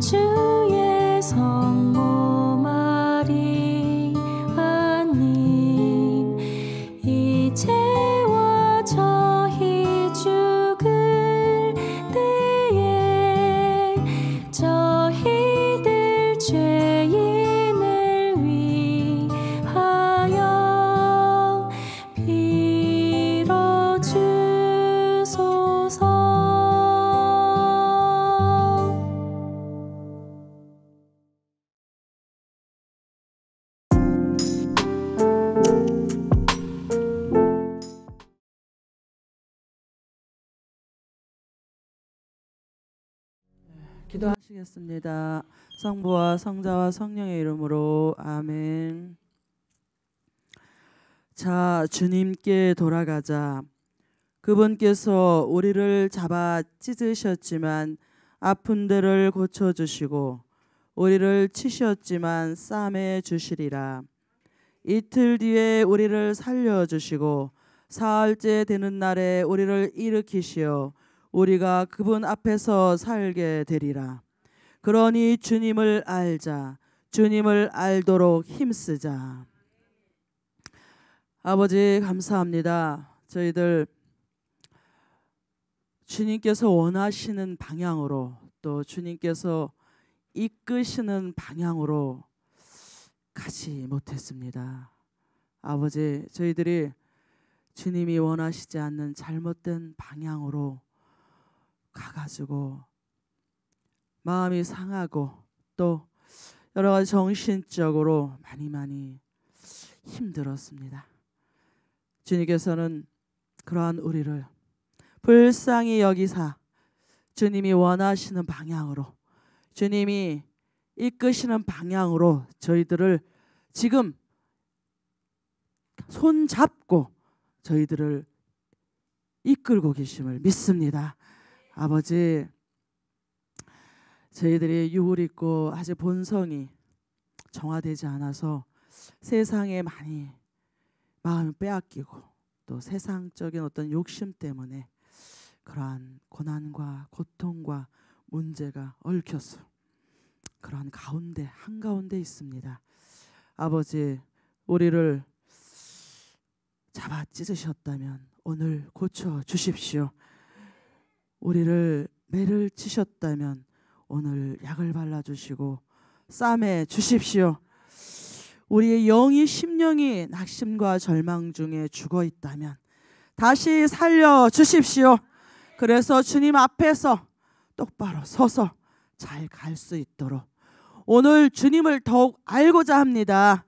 To. 기도하시겠습니다. 성부와 성자와 성령의 이름으로 아멘. 자, 주님께 돌아가자. 그분께서 우리를 잡아 찢으셨지만 아픈 데를 고쳐 주시고 우리를 치셨지만 싸매 주시리라. 이틀 뒤에 우리를 살려 주시고 사흘째 되는 날에 우리를 일으키시어 우리가 그분 앞에서 살게 되리라. 그러니 주님을 알자. 주님을 알도록 힘쓰자. 아버지 감사합니다. 저희들 주님께서 원하시는 방향으로 또 주님께서 이끄시는 방향으로 가지 못했습니다. 아버지 저희들이 주님이 원하시지 않는 잘못된 방향으로 가가지고 마음이 상하고 또 여러 가지 정신적으로 많이 많이 힘들었습니다. 주님께서는 그러한 우리를 불쌍히 여기사 주님이 원하시는 방향으로 주님이 이끄시는 방향으로 저희들을 지금 손잡고 저희들을 이끌고 계심을 믿습니다. 아버지 저희들이 유울 있고 아직 본성이 정화되지 않아서 세상에 많이 마음을 빼앗기고 또 세상적인 어떤 욕심 때문에 그러한 고난과 고통과 문제가 얽혀서 그러한 가운데 한 가운데 있습니다. 아버지 우리를 잡아 찢으셨다면 오늘 고쳐 주십시오. 우리를 매를 치셨다면 오늘 약을 발라 주시고 싸매 주십시오. 우리의 영이 심령이 낙심과 절망 중에 죽어 있다면 다시 살려 주십시오. 그래서 주님 앞에서 똑바로 서서 잘 갈 수 있도록 오늘 주님을 더욱 알고자 합니다.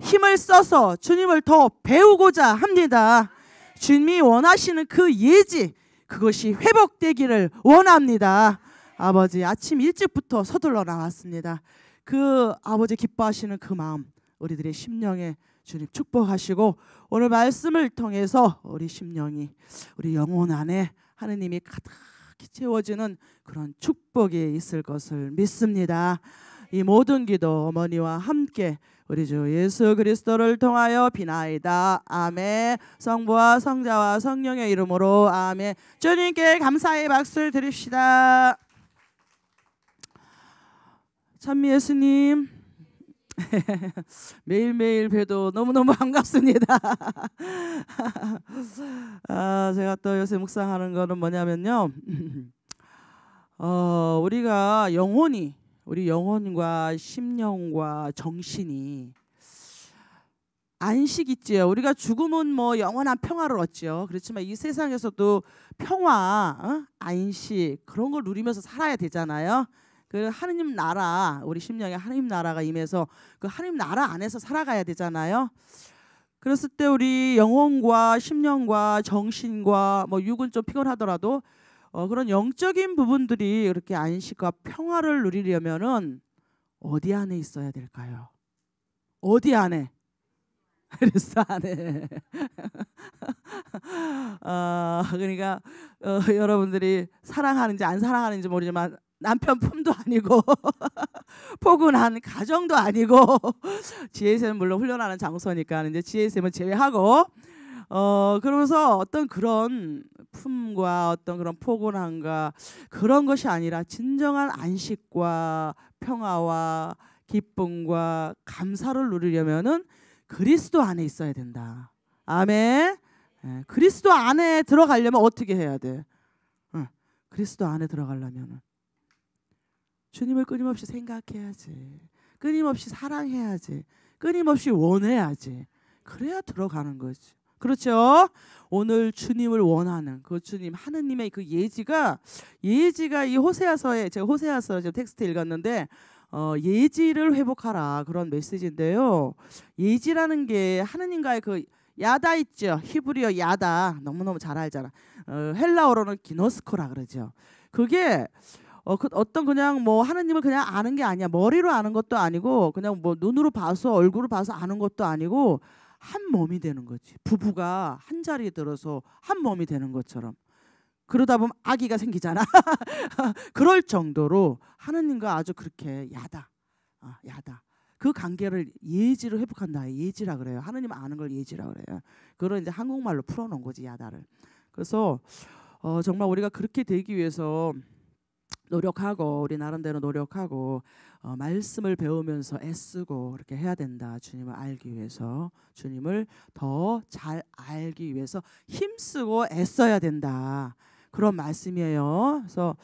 힘을 써서 주님을 더 배우고자 합니다. 주님이 원하시는 그 예지 그것이 회복되기를 원합니다. 아버지 아침 일찍부터 서둘러 나왔습니다. 그 아버지 기뻐하시는 그 마음 우리들의 심령에 주님 축복하시고 오늘 말씀을 통해서 우리 심령이 우리 영혼 안에 하느님이 가득히 채워지는 그런 축복이 있을 것을 믿습니다. 이 모든 기도 어머니와 함께 우리 주 예수 그리스도를 통하여 비나이다. 아멘. 성부와 성자와 성령의 이름으로 아멘. 주님께 감사의 박수를 드립시다. 찬미 예수님. 매일매일 뵈도 너무너무 반갑습니다. 아, 제가 또 요새 묵상하는 거는 뭐냐면요. 어, 우리가 영혼이 우리 영혼과 심령과 정신이 안식 있지요. 우리가 죽음은 뭐 영원한 평화를 얻지요. 그렇지만 이 세상에서도 평화, 어? 안식 그런 걸 누리면서 살아야 되잖아요. 그 하느님 나라, 우리 심령에 하느님 나라가 임해서 그 하느님 나라 안에서 살아가야 되잖아요. 그랬을 때 우리 영혼과 심령과 정신과 뭐 육은 좀 피곤하더라도 어, 그런 영적인 부분들이 이렇게 안식과 평화를 누리려면은 어디 안에 있어야 될까요? 어디 안에? 그리스도 안에. 어, 그러니까 어, 여러분들이 사랑하는지 안 사랑하는지 모르지만 남편 품도 아니고 포근한 가정도 아니고 지혜샘은 물론 훈련하는 장소니까 이제 지혜샘은 제외하고 어 그러면서 어떤 그런 아픔과 어떤 그런 포근함과 그런 것이 아니라 진정한 안식과 평화와 기쁨과 감사를 누리려면은 그리스도 안에 있어야 된다. 아멘. 예, 그리스도 안에 들어가려면 어떻게 해야 돼? 그리스도 안에 들어가려면 주님을 끊임없이 생각해야지. 끊임없이 사랑해야지. 끊임없이 원해야지. 그래야 들어가는 거지. 그렇죠? 오늘 주님을 원하는 그 주님 하느님의 그 예지가 예지가 이 호세아서에 제가 호세아서 지금 텍스트 읽었는데 어, 예지를 회복하라 그런 메시지인데요. 예지라는 게 하느님과의 그 야다 있죠. 히브리어 야다 너무너무 잘 알잖아. 어, 헬라어로는 기노스코라 그러죠. 그게 어, 그, 어떤 그냥 뭐 하느님을 그냥 아는 게 아니야. 머리로 아는 것도 아니고 그냥 뭐 눈으로 봐서 얼굴을 봐서 아는 것도 아니고 한 몸이 되는 거지. 부부가 한 자리에 들어서 한 몸이 되는 것처럼. 그러다 보면 아기가 생기잖아. 그럴 정도로 하느님과 아주 그렇게 야다. 아, 야다. 그 관계를 예지로 회복한다. 예지라 그래요. 하느님 아는 걸 예지라 그래요. 그걸 이제 한국말로 풀어놓은 거지 야다를. 그래서 어, 정말 우리가 그렇게 되기 위해서 노력하고 우리 나름대로 노력하고 어, 말씀을 배우면서 애쓰고 이렇게 해야 된다. 주님을 알기 위해서 주님을 더 잘 알기 위해서 힘쓰고 애써야 된다. 그런 말씀이에요. 그래서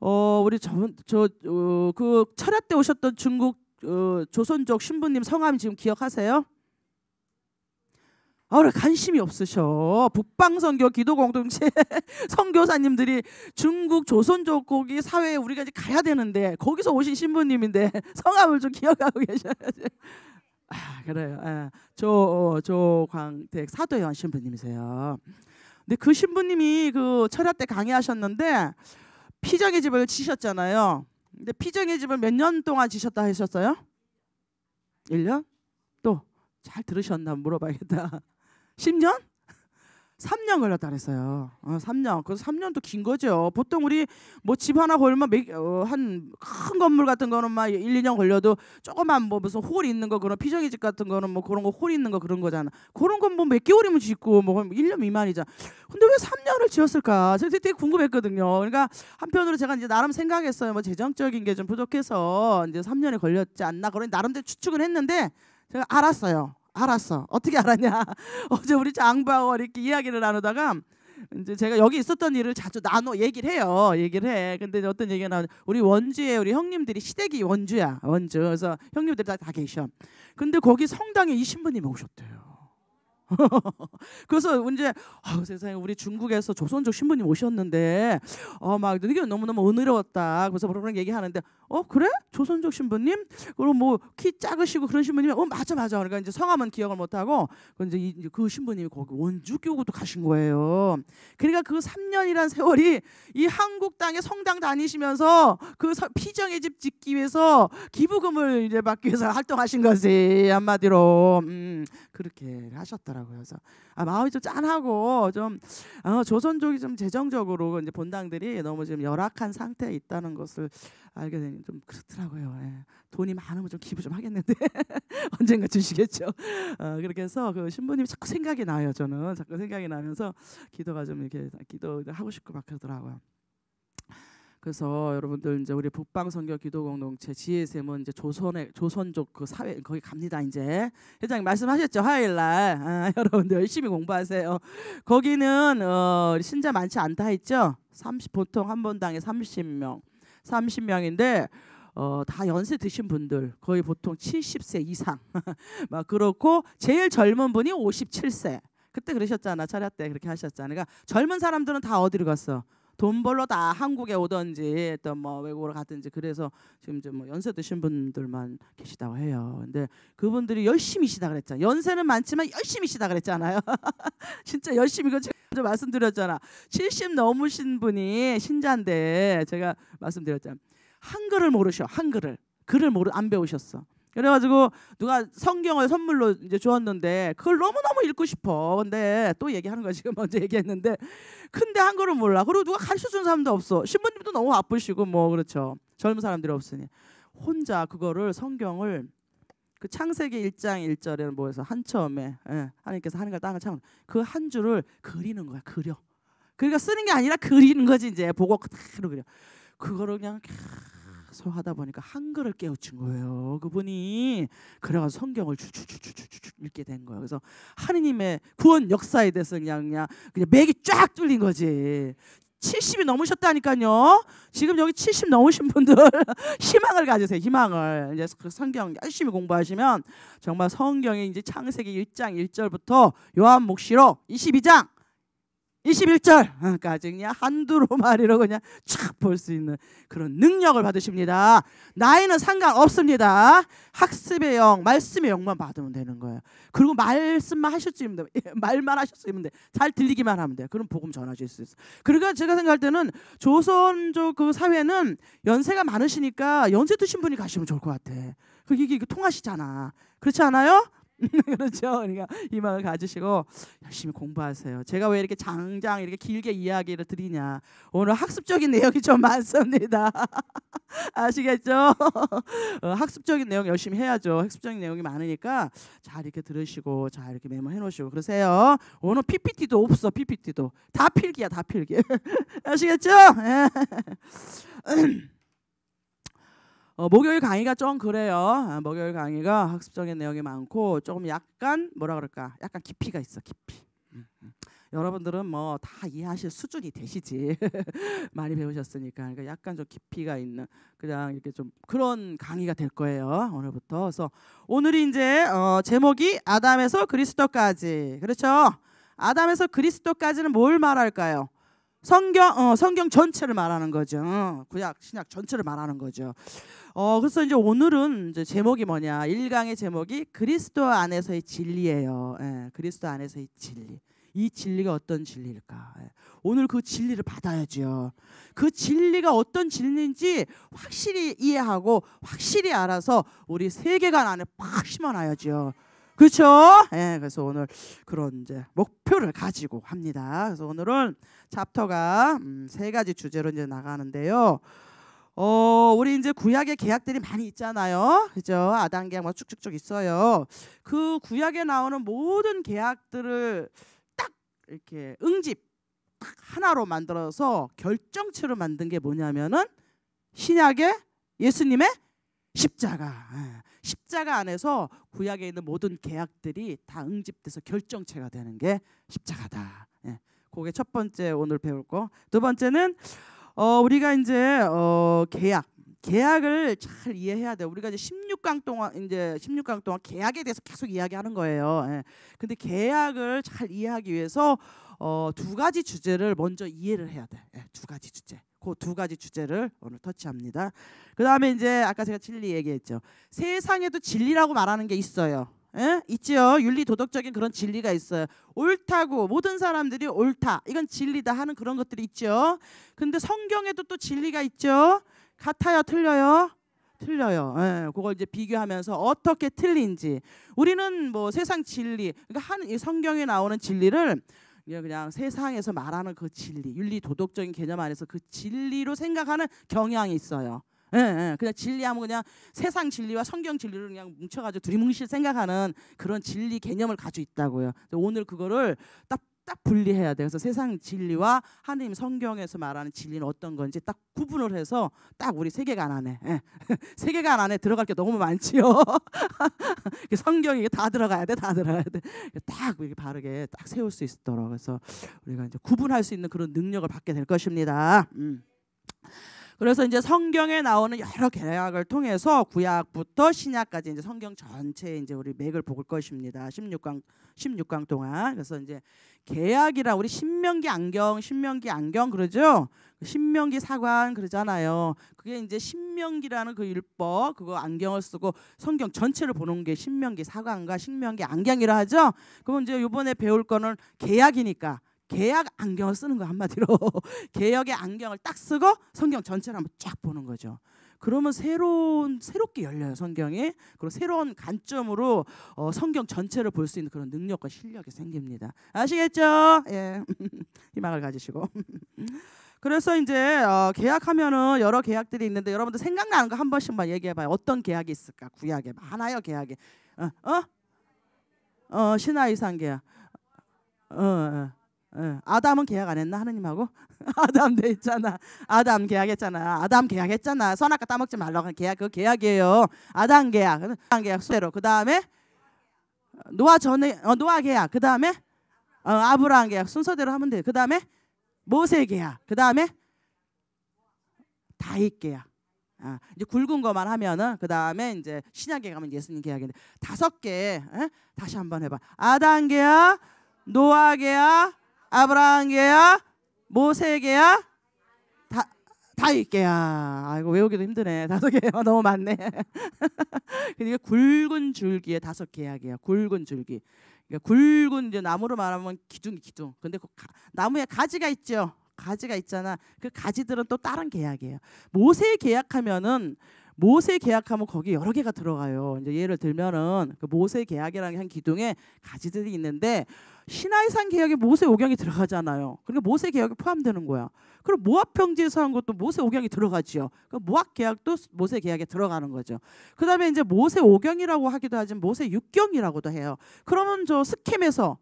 어 우리 저저그 어, 그 철야 때 오셨던 중국 어, 조선족 신부님 성함 지금 기억하세요? 아, 관심이 없으셔. 북방선교 기도공동체 선교사님들이 중국 조선족 국이 사회에 우리가 이제 가야 되는데 거기서 오신 신부님인데 성함을 좀 기억하고 계셔야지. 아, 그래요. 아, 예. 저, 저광택 어, 사도연 신부님이세요. 근데 그 신부님이 그 철야 때 강의하셨는데 피정의 집을 지셨잖아요. 근데 피정의 집을 몇 년 동안 지셨다 하셨어요? 1년? 또 잘 들으셨나 물어봐야겠다. 10년? 3년 걸렸다 그랬어요. 어, 3년. 그래서 3년도 긴 거죠. 보통 우리 뭐 집 하나 걸면 어, 한큰 건물 같은 거는 막 1, 2년 걸려도 조그만 뭐 무슨 홀 있는 거 그런 피정이 집 같은 거는 뭐 그런 거 홀 있는 거 그런 거잖아. 그런 건 뭐 몇 개월이면 짓고 뭐 1년 미만이잖아. 근데 왜 3년을 지었을까? 제가 되게 궁금했거든요. 그러니까 한편으로 제가 이제 나름 생각했어요. 뭐 재정적인 게 좀 부족해서 이제 3년이 걸렸지 않나. 그러니 나름대로 추측을 했는데 제가 알았어요. 알았어. 어떻게 알았냐? 어제 우리 장바오 이렇게 이야기를 나누다가 이제 제가 여기 있었던 일을 자주 나눠 얘기를 해요. 얘기를 해. 근데 어떤 얘기가 나오냐? 우리 원주에 우리 형님들이 시댁이 원주야. 원주. 그래서 형님들 다, 다 계셔. 근데 거기 성당에 이 신부님이 오셨대요. 그래서 이제 어, 세상에 우리 중국에서 조선족 신부님 오셨는데 어막 이게 너무너무 은혜로웠다. 그래서 그런 얘기 하는데 어 그래? 조선족 신부님? 그리고 뭐키 작으시고 그런 신부님이 어 맞아 맞아. 그러니까 이제 성함은 기억을 못 하고 그 이제, 이제 그 신부님이 거기 원주 교구도 가신 거예요. 그러니까 그 3년이란 세월이 이 한국 땅에 성당 다니시면서 그 피정의 집 짓기 위해서 기부금을 이제 받기 위해서 활동하신 거지 한마디로 음, 그렇게 하셨더라고요. 하더라고요. 그래서 아 마음이 좀 짠하고 좀 어, 조선 족이 좀 재정적으로 이제 본당들이 너무 지금 열악한 상태에 있다는 것을 알게 되니 좀 그렇더라고요. 예. 돈이 많으면 좀 기부 좀 하겠는데 언젠가 주시겠죠. 어, 그렇게 해서 그 신부님 자꾸 생각이 나요. 저는 자꾸 생각이 나면서 기도가 좀 이렇게 기도 하고 싶고 막 그러더라고요. 그래서 여러분들 이제 우리 북방 선교 기도 공동체 GSM은 이제 조선의 조선족 그 사회 거기 갑니다 이제 회장님 말씀하셨죠 화요일 날 아, 여러분들 열심히 공부하세요. 거기는 어, 신자 많지 않다 했죠. 30 보통 한 번당에 30명, 30명인데 어, 다 연세 드신 분들 거의 보통 70세 이상 막 그렇고 제일 젊은 분이 57세. 그때 그러셨잖아 차렷 때 그렇게 하셨잖아. 그러니까 젊은 사람들은 다 어디로 갔어? 돈 벌러 다 한국에 오든지 또뭐 외국으로 갔든지 그래서 지금 좀뭐 연세 드신 분들만 계시다고 해요. 근데 그분들이 열심히쉬다 그랬잖아. 연세는 많지만 열심히쉬다 그랬잖아요. 진짜 열심히 그 제가 먼 말씀드렸잖아. 70 넘으신 분이 신자인데 제가 말씀드렸잖아. 한글을 모르셔. 한글을 글을 모르 안 배우셨어. 그래가지고 누가 성경을 선물로 이제 주었는데 그걸 너무너무 읽고 싶어. 근데 또 얘기하는 거야. 지금 먼저 얘기했는데. 근데 한글을 몰라. 그리고 누가 가르쳐 준 사람도 없어. 신부님도 너무 아프시고뭐 그렇죠. 젊은 사람들이 없으니. 혼자 그거를 성경을 그 창세기 1장 1절에는 뭐해서 한처음에 예, 하나님께서 하늘과 땅을 창 그 한 줄을 그리는 거야. 그려. 그러니까 쓰는 게 아니라 그리는 거지 이제 보고 그대로 그려. 그거를 그냥 서 하다 보니까 한글을 깨우친 거예요. 그분이 그래가 성경을 주주주주주주 읽게 된 거예요. 그래서 하느님의 구원 역사에 대해서 그냥 그냥 그냥 맥이 쫙 뚫린 거지. 70이 넘으셨다니까요. 지금 여기 70 넘으신 분들 희망을 가지세요. 희망을. 이제 그 성경 열심히 공부하시면 정말 성경의 이제 창세기 1장 1절부터 요한목시로 22장 21절까지 그러니까 그냥 한두로 말이로 그냥 촥 볼 수 있는 그런 능력을 받으십니다. 나이는 상관없습니다. 학습의 영, 말씀의 영만 받으면 되는 거예요. 그리고 말씀만 하실 수 있는데 말만 하실 수 있는데 잘 들리기만 하면 돼요. 그럼 복음 전하실 수 있어요. 그러니까 제가 생각할 때는 조선족 그 사회는 연세가 많으시니까 연세 드신 분이 가시면 좋을 것 같아. 그게 이게 통하시잖아. 그렇지 않아요? 그렇죠. 그러니까 이 마음을 가지시고 열심히 공부하세요. 제가 왜 이렇게 장장 이렇게 길게 이야기를 드리냐. 오늘 학습적인 내용이 좀 많습니다. 아시겠죠? 어, 학습적인 내용 열심히 해야죠. 학습적인 내용이 많으니까 잘 이렇게 들으시고 잘 이렇게 메모해 놓으시고 그러세요. 오늘 PPT도 없어. PPT도 다 필기야, 다 필기. 아시겠죠? 예. 어, 목요일 강의가 좀 그래요. 아, 목요일 강의가 학습적인 내용이 많고 조금 약간 뭐라 그럴까? 약간 깊이가 있어. 깊이. 음, 음. 여러분들은 뭐 다 이해하실 수준이 되시지 많이 배우셨으니까 그러니까 약간 좀 깊이가 있는 그냥 이렇게 좀 그런 강의가 될 거예요 오늘부터 그래서 오늘이 이제 어, 제목이 아담에서 그리스도까지 그렇죠 아담에서 그리스도까지는 뭘 말할까요 성경 어, 성경 전체를 말하는 거죠. 어, 구약 신약 전체를 말하는 거죠. 어, 그래서 이제 오늘은 이제 제목이 뭐냐? 1강의 제목이 그리스도 안에서의 진리예요. 예, 그리스도 안에서의 진리. 이 진리가 어떤 진리일까? 예, 오늘 그 진리를 받아야죠. 그 진리가 어떤 진리인지 확실히 이해하고 확실히 알아서 우리 세계관 안에 팍 심어놔야죠. 그렇죠? 예, 그래서 오늘 그런 이제 목표를 가지고 합니다. 그래서 오늘은 챕터가 음, 세 가지 주제로 이제 나가는데요. 어, 우리 이제 구약의 계약들이 많이 있잖아요. 그죠? 아단 계약 막 뭐 쭉쭉쭉 있어요. 그 구약에 나오는 모든 계약들을 딱 이렇게 응집 딱 하나로 만들어서 결정체로 만든 게 뭐냐면은 신약의 예수님의 십자가. 예. 십자가 안에서 구약에 있는 모든 계약들이 다 응집돼서 결정체가 되는 게 십자가다. 예. 그게 첫 번째 오늘 배울 거. 두 번째는 어, 우리가 이제 어, 계약 계약을 잘 이해해야 돼 우리가 이제 16강 동안 이제 16강 동안 계약에 대해서 계속 이야기하는 거예요. 예. 근데 계약을 잘 이해하기 위해서 어, 두 가지 주제를 먼저 이해를 해야 돼. 예, 두 가지 주제. 그두 가지 주제를 오늘 터치합니다. 그 다음에 이제 아까 제가 진리 얘기했죠. 세상에도 진리라고 말하는 게 있어요. 예? 있지요. 윤리 도덕적인 그런 진리가 있어요. 옳다고 모든 사람들이 옳다. 이건 진리다 하는 그런 것들이 있죠. 근데 성경에도 또 진리가 있죠. 같아요, 틀려요? 틀려요. 예, 그걸 이제 비교하면서 어떻게 틀린지. 우리는 뭐 세상 진리, 그러니까 한이 성경에 나오는 진리를 그냥 세상에서 말하는 그 진리, 윤리 도덕적인 개념 안에서 그 진리로 생각하는 경향이 있어요. 예, 예, 그냥 진리하면 그냥 세상 진리와 성경 진리를 그냥 뭉쳐가지고 두리뭉실 생각하는 그런 진리 개념을 가지고 있다고요. 오늘 그거를 딱딱 분리해야 돼요. 그래서 세상 진리와 하느님 성경에서 말하는 진리는 어떤 건지 딱 구분을 해서 딱 우리 세계관 안에 예. 세계관 안에 들어갈 게 너무 많지요. 성경이 다 들어가야 돼, 다 들어가야 돼. 딱 이렇게 바르게 딱 세울 수 있도록 그래서 우리가 이제 구분할 수 있는 그런 능력을 받게 될 것입니다. 음. 그래서 이제 성경에 나오는 여러 계약을 통해서 구약부터 신약까지 이제 성경 전체에 이제 우리 맥을 볼 것입니다. 16강 16강 동안. 그래서 이제 계약이라 우리 신명기 안경, 신명기 안경 그러죠? 신명기 사관 그러잖아요. 그게 이제 신명기라는 그 율법 그거 안경을 쓰고 성경 전체를 보는 게 신명기 사관과 신명기 안경이라 하죠. 그럼 이제 요번에 배울 거는 계약이니까 계약 안경을 쓰는 거 한마디로 개혁의 안경을 딱 쓰고 성경 전체를 한번 쫙 보는 거죠. 그러면 새로운 새롭게 열려요 성경이 그리고 새로운 관점으로 어, 성경 전체를 볼 수 있는 그런 능력과 실력이 생깁니다 아시겠죠 예 희망을 가지시고 그래서 이제 어, 계약하면은 여러 계약들이 있는데 여러분들 생각나는 거 한 번씩만 얘기해봐요 어떤 계약이 있을까 구약에 많아요 계약에 어? 어? 어신하 이상 계약 어, 어. 예, 아담은 계약 안 했나 하느님하고 아담 돼 있잖아 아담 계약했잖아 아담 계약했잖아 선악과 따먹지 말라고 계약 그 계약이에요 아담 계약 아담 계약 수대로 그 다음에 노아 전에 어, 노아 계약 그 다음에 어, 아브라함 계약 순서대로 하면 돼그 다음에 모세 계약 그 다음에 다윗 계약 아, 이제 굵은 거만 하면은 그 다음에 이제 신약에 가면 예수님 계약인데 다섯 개 에? 다시 한번 해봐 아담 계약 노아 계약 아브라함계야, 모세계야, 다윗계야. 아이고 외우기도 힘드네. 다섯 개야 너무 많네. 이게 굵은 줄기에 다섯 계약이야. 굵은 줄기. 그러니까 굵은 이제 나무로 말하면 기둥 이 기둥. 근데 그 가, 나무에 가지가 있죠. 가지가 있잖아. 그 가지들은 또 다른 계약이에요. 모세 계약하면은 모세 계약하면 거기 여러 개가 들어가요. 이제 예를 들면은 그 모세 계약이라는 한 기둥에 가지들이 있는데 신하의산 계약에 모세 오경이 들어가잖아요. 그러니까 모세 계약이 포함되는 거야. 그럼 모압 평지에서 한 것도 모세 오경이 들어가지요. 그 모압 계약도 모세 계약에 들어가는 거죠. 그다음에 이제 모세 오경이라고 하기도 하지만 모세 육경이라고도 해요. 그러면 저 스캠에서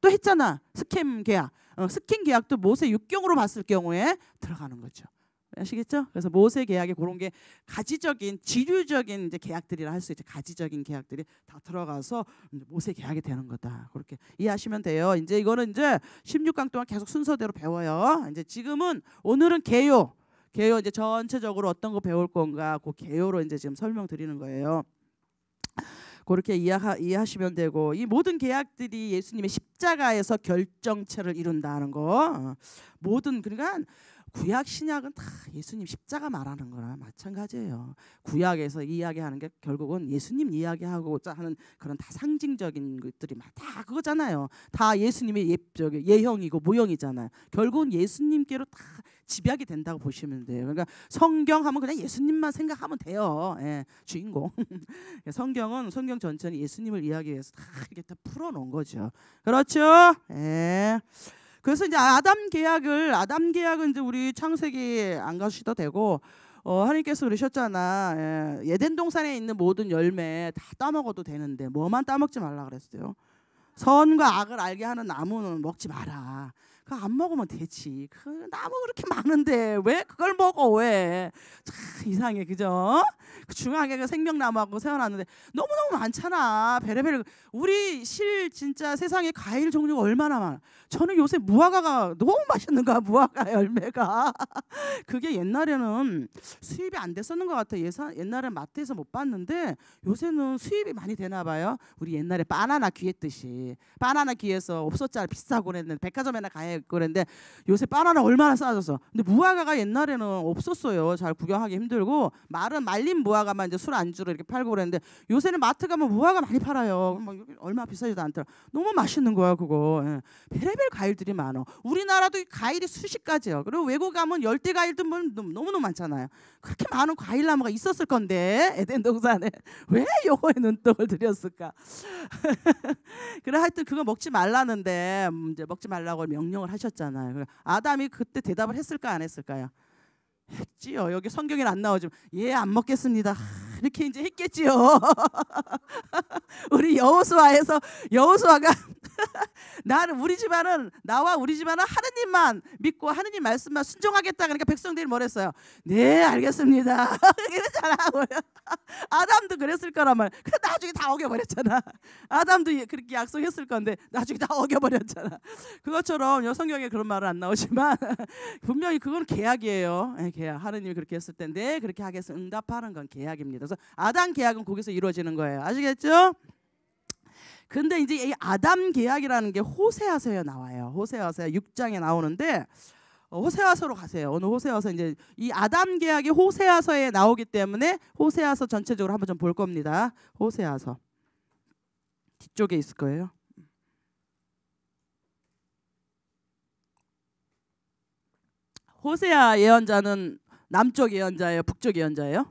또 했잖아. 스캠 계약. 어, 스킨 계약도 모세 육경으로 봤을 경우에 들어가는 거죠. 아시겠죠? 그래서 모세 계약에 그런 게 가지적인 지류적인 이제 계약들이라 할 수 있죠. 가지적인 계약들이 다 들어가서 모세 계약이 되는 거다. 그렇게 이해하시면 돼요. 이제 이거는 이제 16강 동안 계속 순서대로 배워요. 이제 지금은 오늘은 개요. 개요 이제 전체적으로 어떤 거 배울 건가 그 개요로 이제 지금 설명드리는 거예요. 그렇게 이해하, 이해하시면 되고 이 모든 계약들이 예수님의 십자가에서 결정체를 이룬다는 거 모든 그러니까 구약 신약은 다 예수님 십자가 말하는 거랑 마찬가지예요. 구약에서 이야기하는 게 결국은 예수님 이야기하고자 하는 그런 다 상징적인 것들이 다 그거잖아요. 다 예수님의 예, 저 예형이고 모형이잖아요. 결국은 예수님께로 다 집약이 된다고 보시면 돼요. 그러니까 성경 하면 그냥 예수님만 생각하면 돼요. 예, 주인공. 성경은 성경 전체는 예수님을 이야기해서 다 이렇게 다 풀어놓은 거죠. 그렇죠? 예. 그래서 이제 아담 계약을 아담 계약은 이제 우리 창세기 안가시도 되고 어, 하나님께서 그러셨잖아. 예, 덴 동산에 있는 모든 열매 다 따먹어도 되는데 뭐만 따먹지 말라 그랬어요. 선과 악을 알게 하는 나무는 먹지 마라. 그거 안 먹으면 되지. 그 나무 그렇게 많은데 왜 그걸 먹어 왜? 참 이상해 그죠? 그 중앙에 그 생명나무하고 세워놨는데 너무너무 많잖아. 베레베레 우리 실 진짜 세상에 과일 종류가 얼마나 많아. 저는 요새 무화과가 너무 맛있는 거야 무화과 열매가. 그게 옛날에는 수입이 안 됐었는 것 같아. 예산 옛날에 마트에서 못 봤는데 요새는 수입이 많이 되나 봐요. 우리 옛날에 바나나 귀했듯이 바나나 귀에서 없었잖아 비싸고 그랬는데 백화점에나 가야 그랬는데 요새 바나나 얼마나 싸졌어. 근데 무화과가 옛날에는 없었어요. 잘 구경하기 힘들고 말은 말린 무화과만 이제 술 안주로 이렇게 팔고 그랬는데 요새는 마트 가면 무화과 많이 팔아요. 막 얼마 비싸지도 않더라. 너무 맛있는 거야 그거. 예. 별의별 과일들이 많어. 우리나라도 과일이 수십 가지요. 그리고 외국 가면 열대 과일도 뭐 너무너무 많잖아요. 그렇게 많은 과일 나무가 있었을 건데 에덴 동산에 왜 요거에 눈독을 들였을까? 그래 하여튼 그거 먹지 말라는데 음, 이제 먹지 말라고 명령 설명을 하셨잖아요. 아담이 그때 대답을 했을까 안 했을까요? 했지요. 여기 성경에안 나오지만 예안 먹겠습니다. 이렇게 이제 했겠지요. 우리 여호수아에서 여호수아가 나는 우리 집안은 나와 우리 집안은 하느님만 믿고 하느님 말씀만 순종하겠다 그러니까 백성들이 뭐랬어요? 네 알겠습니다. 이러잖아. 아담도 그랬을 거란 말. 그 나중에 다 어겨버렸잖아. 아담도 그렇게 약속했을 건데 나중에 다 어겨버렸잖아. 그것처럼 성경에 그런 말은 안 나오지만 분명히 그건 계약이에요. 예, 계약. 하느님이 그렇게 했을 텐데 네, 그렇게 하겠어 응답하는 건 계약입니다. 그래서 아담 계약은 거기서 이루어지는 거예요. 아시겠죠? 근데 이제 이 아담 계약이라는 게 호세아서에 나와요. 호세아서 6장에 나오는데 어, 호세아서로 가세요. 오늘 호세아서 이제 이 아담 계약이 호세아서에 나오기 때문에 호세아서 전체적으로 한번 좀 볼 겁니다. 호세아서 뒤쪽에 있을 거예요. 호세아 예언자는 남쪽 예언자예요, 북쪽 예언자예요?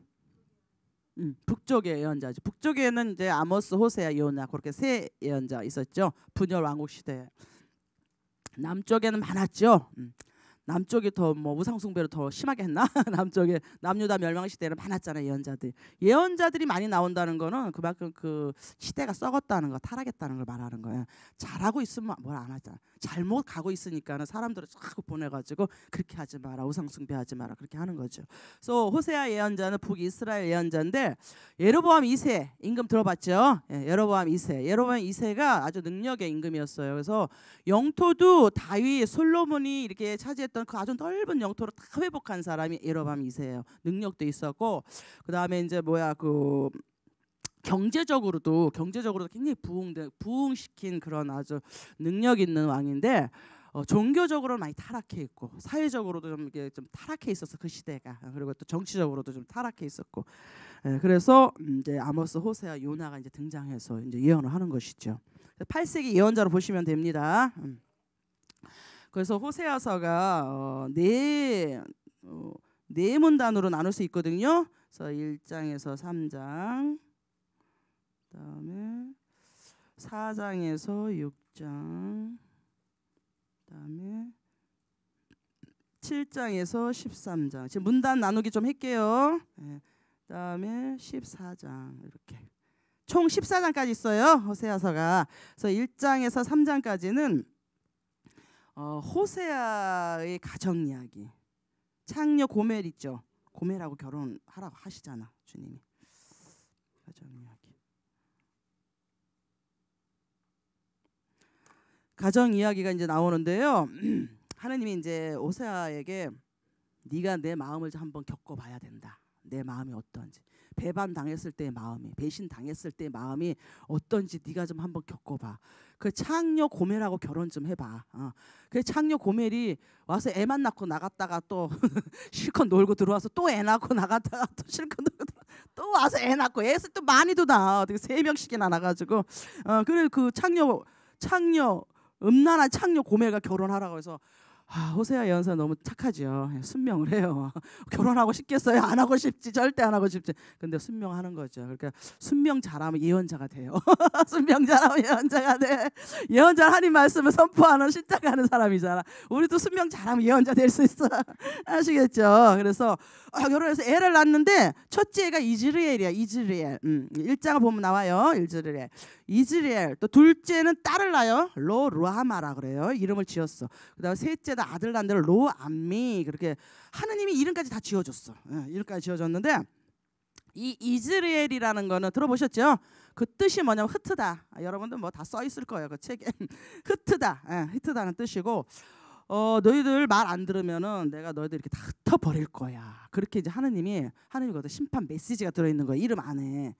음, 북쪽의 예언자죠. 북쪽에는 이제 아모스, 호세아, 요나 그렇게 세 예언자 있었죠. 분열 왕국 시대. 남쪽에는 많았죠. 음. 남쪽이 더뭐 우상숭배를 더 심하게 했나? 남쪽에 남유다 멸망 시대는 많았잖아요 예언자들. 예언자들이 많이 나온다는 거는 그만큼 그 시대가 썩었다는 거, 타락했다는 걸 말하는 거예요. 잘하고 있으면 뭘 안 하잖아. 잘못 가고 있으니까는 사람들을 자꾸 보내가지고 그렇게 하지 마라, 우상숭배하지 마라 그렇게 하는 거죠. 그래서 호세아 예언자는 북이스라엘 예언자인데 예로보암 2세 임금 들어봤죠? 예, 예로보암 2세, 예로보암 2세가 아주 능력의 임금이었어요. 그래서 영토도 다윗, 솔로몬이 이렇게 차지했 훼손했던 그 아주 넓은 영토를 다 회복한 사람이 에로밤이세예요 능력도 있었고 그다음에 이제 뭐야 그 경제적으로도 경제적으로도 굉장히 부흥된 부흥시킨 그런 아주 능력 있는 왕인데 어, 종교적으로는 많이 타락해 있고 사회적으로도 좀 이게 좀 타락해 있어서그 시대가 그리고 또 정치적으로도 좀 타락해 있었고 예, 그래서 이제 아모스 호세와 요나가 이제 등장해서 이제 예언을 하는 것이죠. 8세기 예언자로 보시면 됩니다. 음. 그래서 호세아서가 어, 네, 어, 네 문단으로 나눌 수 있거든요. 그래서 1장에서 3장, 그다음에 4장에서 6장, 그다음에 7장에서 13장. 지금 문단 나누기 좀 할게요. 예, 그다음에 14장 이렇게 총 14장까지 있어요. 호세아서가. 그래서 1장에서 3장까지는 어, 호세아의 가정 이야기. 창녀 고멜 있죠. 고멜하고 결혼하라고 하시잖아 주님이. 가정 이야기. 가정 이야기가 이제 나오는데요. 하느님이 이제 오세아에게 네가 내 마음을 한번 겪어봐야 된다. 내 마음이 어떤지. 배반당했을 때의 마음이 배신당했을 때의 마음이 어떤지 네가 좀 한번 겪어봐. 그 창녀 고멜하고 결혼 좀 해봐. 어. 그 창녀 고멜이 와서 애만 낳고 나갔다가 또 실컷 놀고 들어와서 또 애 낳고 나갔다가 또 실컷 놀고 또 와서 애 낳고 애를 또 많이도 낳아. 어떻게 세 명씩이나 낳아가지고 어, 그래 그 창녀 창녀 음란한 창녀 고멜과 결혼하라고 해서 아, 호세아 연언사 너무 착하죠. 예, 순명을 해요. 결혼하고 싶겠어요? 안 하고 싶지. 절대 안 하고 싶지. 근데 순명하는 거죠. 그러니까 순명 잘하면 예언자가 돼요. 순명 잘하면 예언자가 돼. 예언자 하나님 말씀을 선포하는 실장하는 사람이잖아. 우리도 순명 잘하면 예언자 될 수 있어. 아시겠죠? 그래서 아, 결혼해서 애를 낳았는데 첫째 애가 이즈리엘이야. 이즈리엘. 음, 일장을 보면 나와요. 이즈리엘. 이즈라엘또 둘째는 딸을 낳아요 로 루아마라 그래요 이름을 지었어 그다음 셋째는 아들 낳은 대로 암미 그렇게 하느님이 이름까지 다 지어줬어 예, 이름까지 지어줬는데 이이즈라엘이라는 거는 들어보셨죠? 그 뜻이 뭐냐면 흩트다 아, 여러분들 뭐 다 써 있을 거예요 그 책에 흩트다 예, 흩트다는 뜻이고 어, 너희들 말 안 들으면은 내가 너희들 이렇게 다 흩어버릴 거야. 그렇게 이제 하느님이 하느님과 심판 메시지가 들어있는 거예요 이름 안에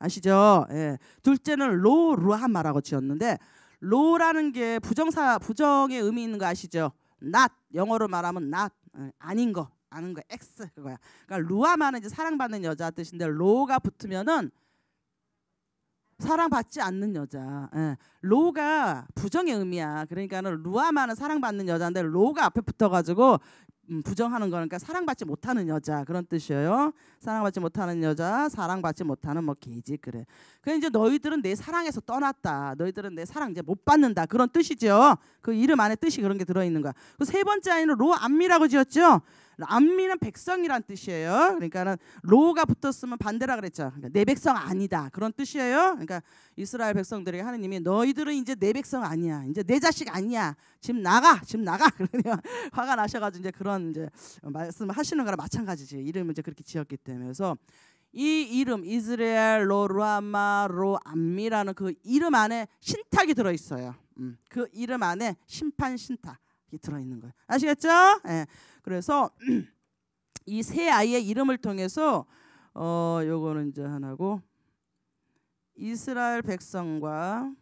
아시죠? 예. 둘째는 로 루하마라고 지었는데 로라는 게 부정사 부정의 의미 있는 거 아시죠? not 영어로 말하면 not 예. 아닌 거 아는 거 x 그거야. 그러니까 루아마는 이제 사랑받는 여자 뜻인데 로가 붙으면은 사랑받지 않는 여자. 예. 로가 부정의 의미야. 그러니까는 루아마는 사랑받는 여자인데 로가 앞에 붙어가지고 음, 부정하는 거는 그러니까 사랑받지 못하는 여자 그런 뜻이에요. 사랑받지 못하는 여자, 사랑받지 못하는 뭐 계지 그래. 그래 이제 너희들은 내 사랑에서 떠났다. 너희들은 내 사랑 이제 못 받는다 그런 뜻이죠. 그 이름 안에 뜻이 그런 게 들어 있는 거야. 그 세 번째 아이는 로암미라고 지었죠. 안미는 백성이란 뜻이에요. 그러니까는 로가 붙었으면 반대라 그랬죠. 그러니까 내 백성 아니다 그런 뜻이에요. 그러니까 이스라엘 백성들에게 하느님이 너희들은 이제 내 백성 아니야. 이제 내 자식 아니야. 지금 나가, 지금 나가. 그러면 화가 나셔가지고 이제 그런 이제 말씀을 하시는 거랑 마찬가지지. 이름을 이제 그렇게 지었기 때문에 그래서. 이 이름 이스라엘 로라마 로암미라는 그 이름 안에 신탁이 들어 있어요. 음, 그 이름 안에 심판 신탁이 들어 있는 거예요. 아시겠죠? 예. 그래서 이 세 아이의 이름을 통해서 어 요거는 이제 하나고 이스라엘 백성과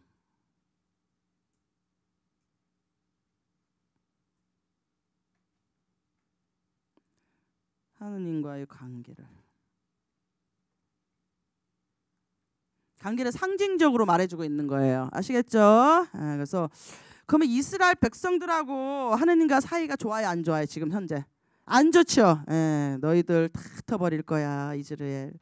하느님과의 관계를 관계를 상징적으로 말해주고 있는 거예요. 아시겠죠? 아, 그래서 그러면 이스라엘 백성들하고 하느님과 사이가 좋아요 안 좋아요 지금 현재 안 좋죠. 예, 너희들 다 흩어버릴 거야 이스라엘.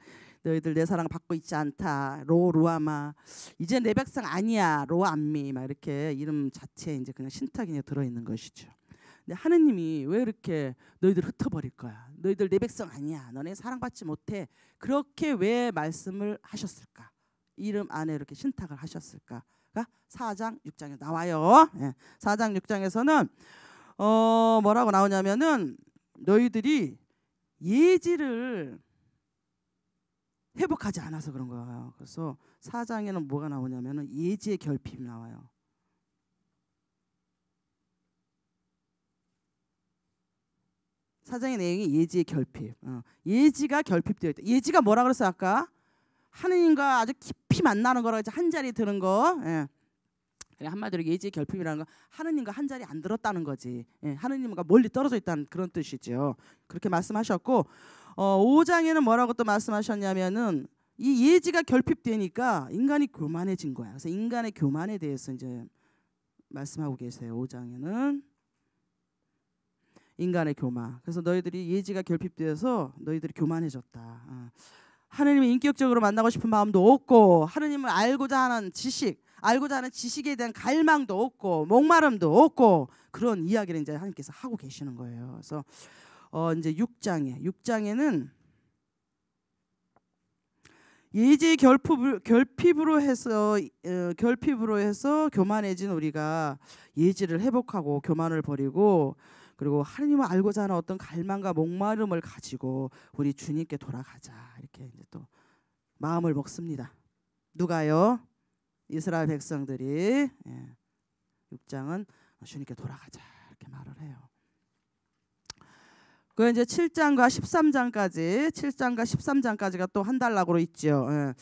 너희들 내 사랑 받고 있지 않다. 로 루아마 이제 내 백성 아니야. 로 안미 막 이렇게 이름 자체에 이제 그냥 신탁이 그 들어 있는 것이죠. 근데 하느님이 왜 이렇게 너희들 흩어버릴 거야. 너희들 내 백성 아니야. 너네 사랑받지 못해. 그렇게 왜 말씀을 하셨을까? 이름 안에 이렇게 신탁을 하셨을까? 그러니까 4장 6장에 나와요. 4장 예. 6장에서는 어 뭐라고 나오냐면은 너희들이 예지를 회복하지 않아서 그런 거예요. 그래서 4장에는 뭐가 나오냐면은 예지의 결핍이 나와요. 사장의 내용이 예지의 결핍. 어, 예지가 결핍되어 있다. 예지가 뭐라 그랬어 아까? 하느님과 아주 깊이 만나는 거라 한 자리 드는 거. 예. 한마디로 예지의 결핍이라는 건 하느님과 한 자리 안 들었다는 거지. 예, 하느님과 멀리 떨어져 있다는 그런 뜻이죠. 그렇게 말씀하셨고 어, 5장에는 뭐라고 또 말씀하셨냐면은 이 예지가 결핍되니까 인간이 교만해진 거야. 그래서 인간의 교만에 대해서 이제 말씀하고 계세요. 5장에는 인간의 교만. 그래서 너희들이 예지가 결핍되어서 너희들이 교만해졌다. 어. 하느님을 인격적으로 만나고 싶은 마음도 없고 하느님을 알고자 하는 지식, 알고자 하는 지식에 대한 갈망도 없고 목마름도 없고 그런 이야기를 이제 하나님께서 하고 계시는 거예요. 그래서 어 이제 6장에 6장에는 예지 결핍을, 결핍으로 해서 어, 결핍으로 해서 교만해진 우리가 예지를 회복하고 교만을 버리고 그리고 하느님을 알고자 하는 어떤 갈망과 목마름을 가지고 우리 주님께 돌아가자 이렇게 이제 또 마음을 먹습니다. 누가요? 이스라엘 백성들이 예. 6장은 주님께 돌아가자 이렇게 말을 해요. 그 이제 7장과 13장까지 7장과 13장까지가 또 한 달락으로 있죠. 예.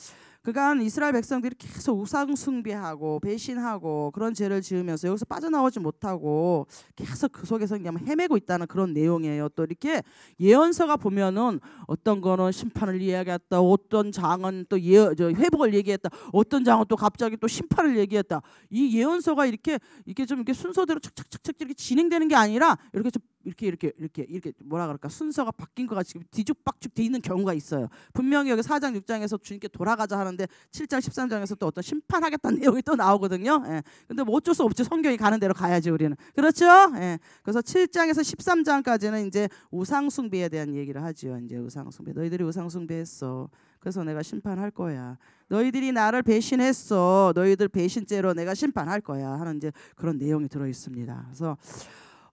그간 이스라엘 백성들이 계속 우상숭배하고 배신하고 그런 죄를 지으면서 여기서 빠져나오지 못하고 계속 그 속에서 그냥 헤매고 있다는 그런 내용이에요. 또 이렇게 예언서가 보면은 어떤 거는 심판을 이야기했다. 어떤 장은 또 예, 저 회복을 얘기했다. 어떤 장은 또 갑자기 또 심판을 얘기했다. 이 예언서가 이렇게 이렇게 좀 이렇게 순서대로 착착착착 이렇게 진행되는 게 아니라 이렇게 좀 이렇게 이렇게 이렇게 이렇게 뭐라 그럴까 순서가 바뀐 거가 지금 뒤죽박죽 돼 있는 경우가 있어요. 분명히 여기 사장육장에서 주님께 돌아가자 하는데 칠장십삼장에서또 어떤 심판하겠다는 내용이 또 나오거든요. 예. 근데 뭐 어쩔 수 없지 성경이 가는 대로 가야지 우리는. 그렇죠? 예. 그래서 칠장에서십삼장까지는 이제 우상 숭배에 대한 얘기를 하지요. 이제 우상 숭배. 너희들이 우상 숭배했어. 그래서 내가 심판할 거야. 너희들이 나를 배신했어. 너희들 배신죄로 내가 심판할 거야. 하는 이제 그런 내용이 들어 있습니다. 그래서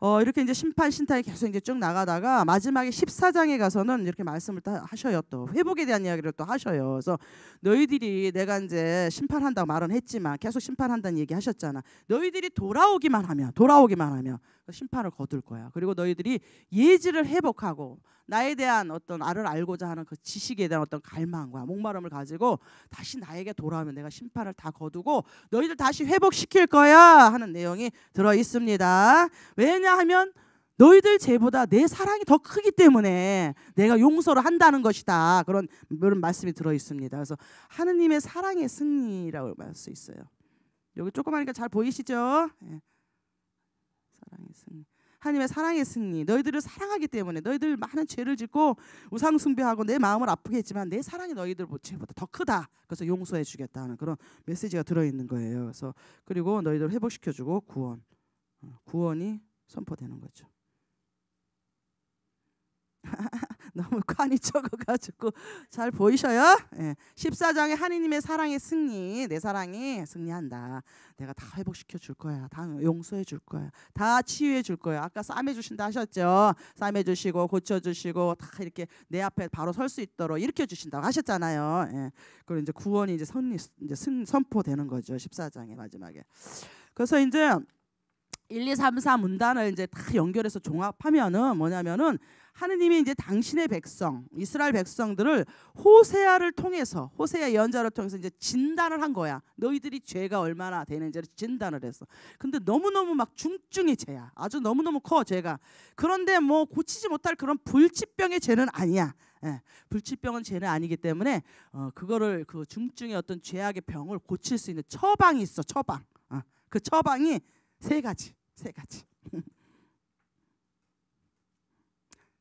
어, 이렇게 이제 심판 신탁이 계속 이제 쭉 나가다가 마지막에 14장에 가서는 이렇게 말씀을 다 하셔요. 또 회복에 대한 이야기를 또 하셔요. 그래서 너희들이 내가 이제 심판한다고 말은 했지만 계속 심판한다는 얘기 하셨잖아. 너희들이 돌아오기만 하면 돌아오기만 하면 그 심판을 거둘 거야. 그리고 너희들이 예지를 회복하고 나에 대한 어떤 알을 알고자 하는 그 지식에 대한 어떤 갈망과 목마름을 가지고 다시 나에게 돌아오면 내가 심판을 다 거두고 너희들 다시 회복시킬 거야 하는 내용이 들어 있습니다. 왜냐 왜냐 하면 너희들 죄보다 내 사랑이 더 크기 때문에 내가 용서를 한다는 것이다. 그런 그런 말씀이 들어 있습니다. 그래서 하느님의 사랑의 승리라고 말수 있어요. 여기 조그마니까 잘 보이시죠? 예. 사랑의 승리. 하나님의 사랑의 승리. 너희들을 사랑하기 때문에 너희들 많은 죄를 짓고 우상 숭배하고 내 마음을 아프게 했지만 내 사랑이 너희들 죄보다 더 크다. 그래서 용서해 주겠다는 그런 메시지가 들어 있는 거예요. 그래서 그리고 너희들 회복시켜 주고 구원. 어, 구원이 선포되는 거죠. 너무 칸이 적어가지고 잘 보이셔요? 예. 14장에 하느님의 사랑의 승리, 내 사랑이 승리한다. 내가 다 회복시켜 줄 거야. 다 용서해 줄 거야. 다 치유해 줄 거야. 아까 싸매 주신다 하셨죠? 싸매 주시고 고쳐 주시고 다 이렇게 내 앞에 바로 설 수 있도록 일으켜 주신다고 하셨잖아요. 예. 그리고 이제 구원이 이제 선포되는 거죠. 14장의 마지막에. 그래서 이제 1, 2, 3, 4 문단을 이제 다 연결해서 종합하면은 뭐냐면은 하느님이 이제 당신의 백성 이스라엘 백성들을 호세아를 통해서 호세아 연자를 통해서 이제 진단을 한 거야. 너희들이 죄가 얼마나 되는지를 진단을 했어. 근데 너무 너무 막 중증의 죄야. 아주 너무 너무 커 죄가. 그런데 뭐 고치지 못할 그런 불치병의 죄는 아니야. 예, 불치병은 죄는 아니기 때문에 어, 그거를 그 중증의 어떤 죄악의 병을 고칠 수 있는 처방이 있어 처방. 어, 그 처방이 세 가지. 세 가지.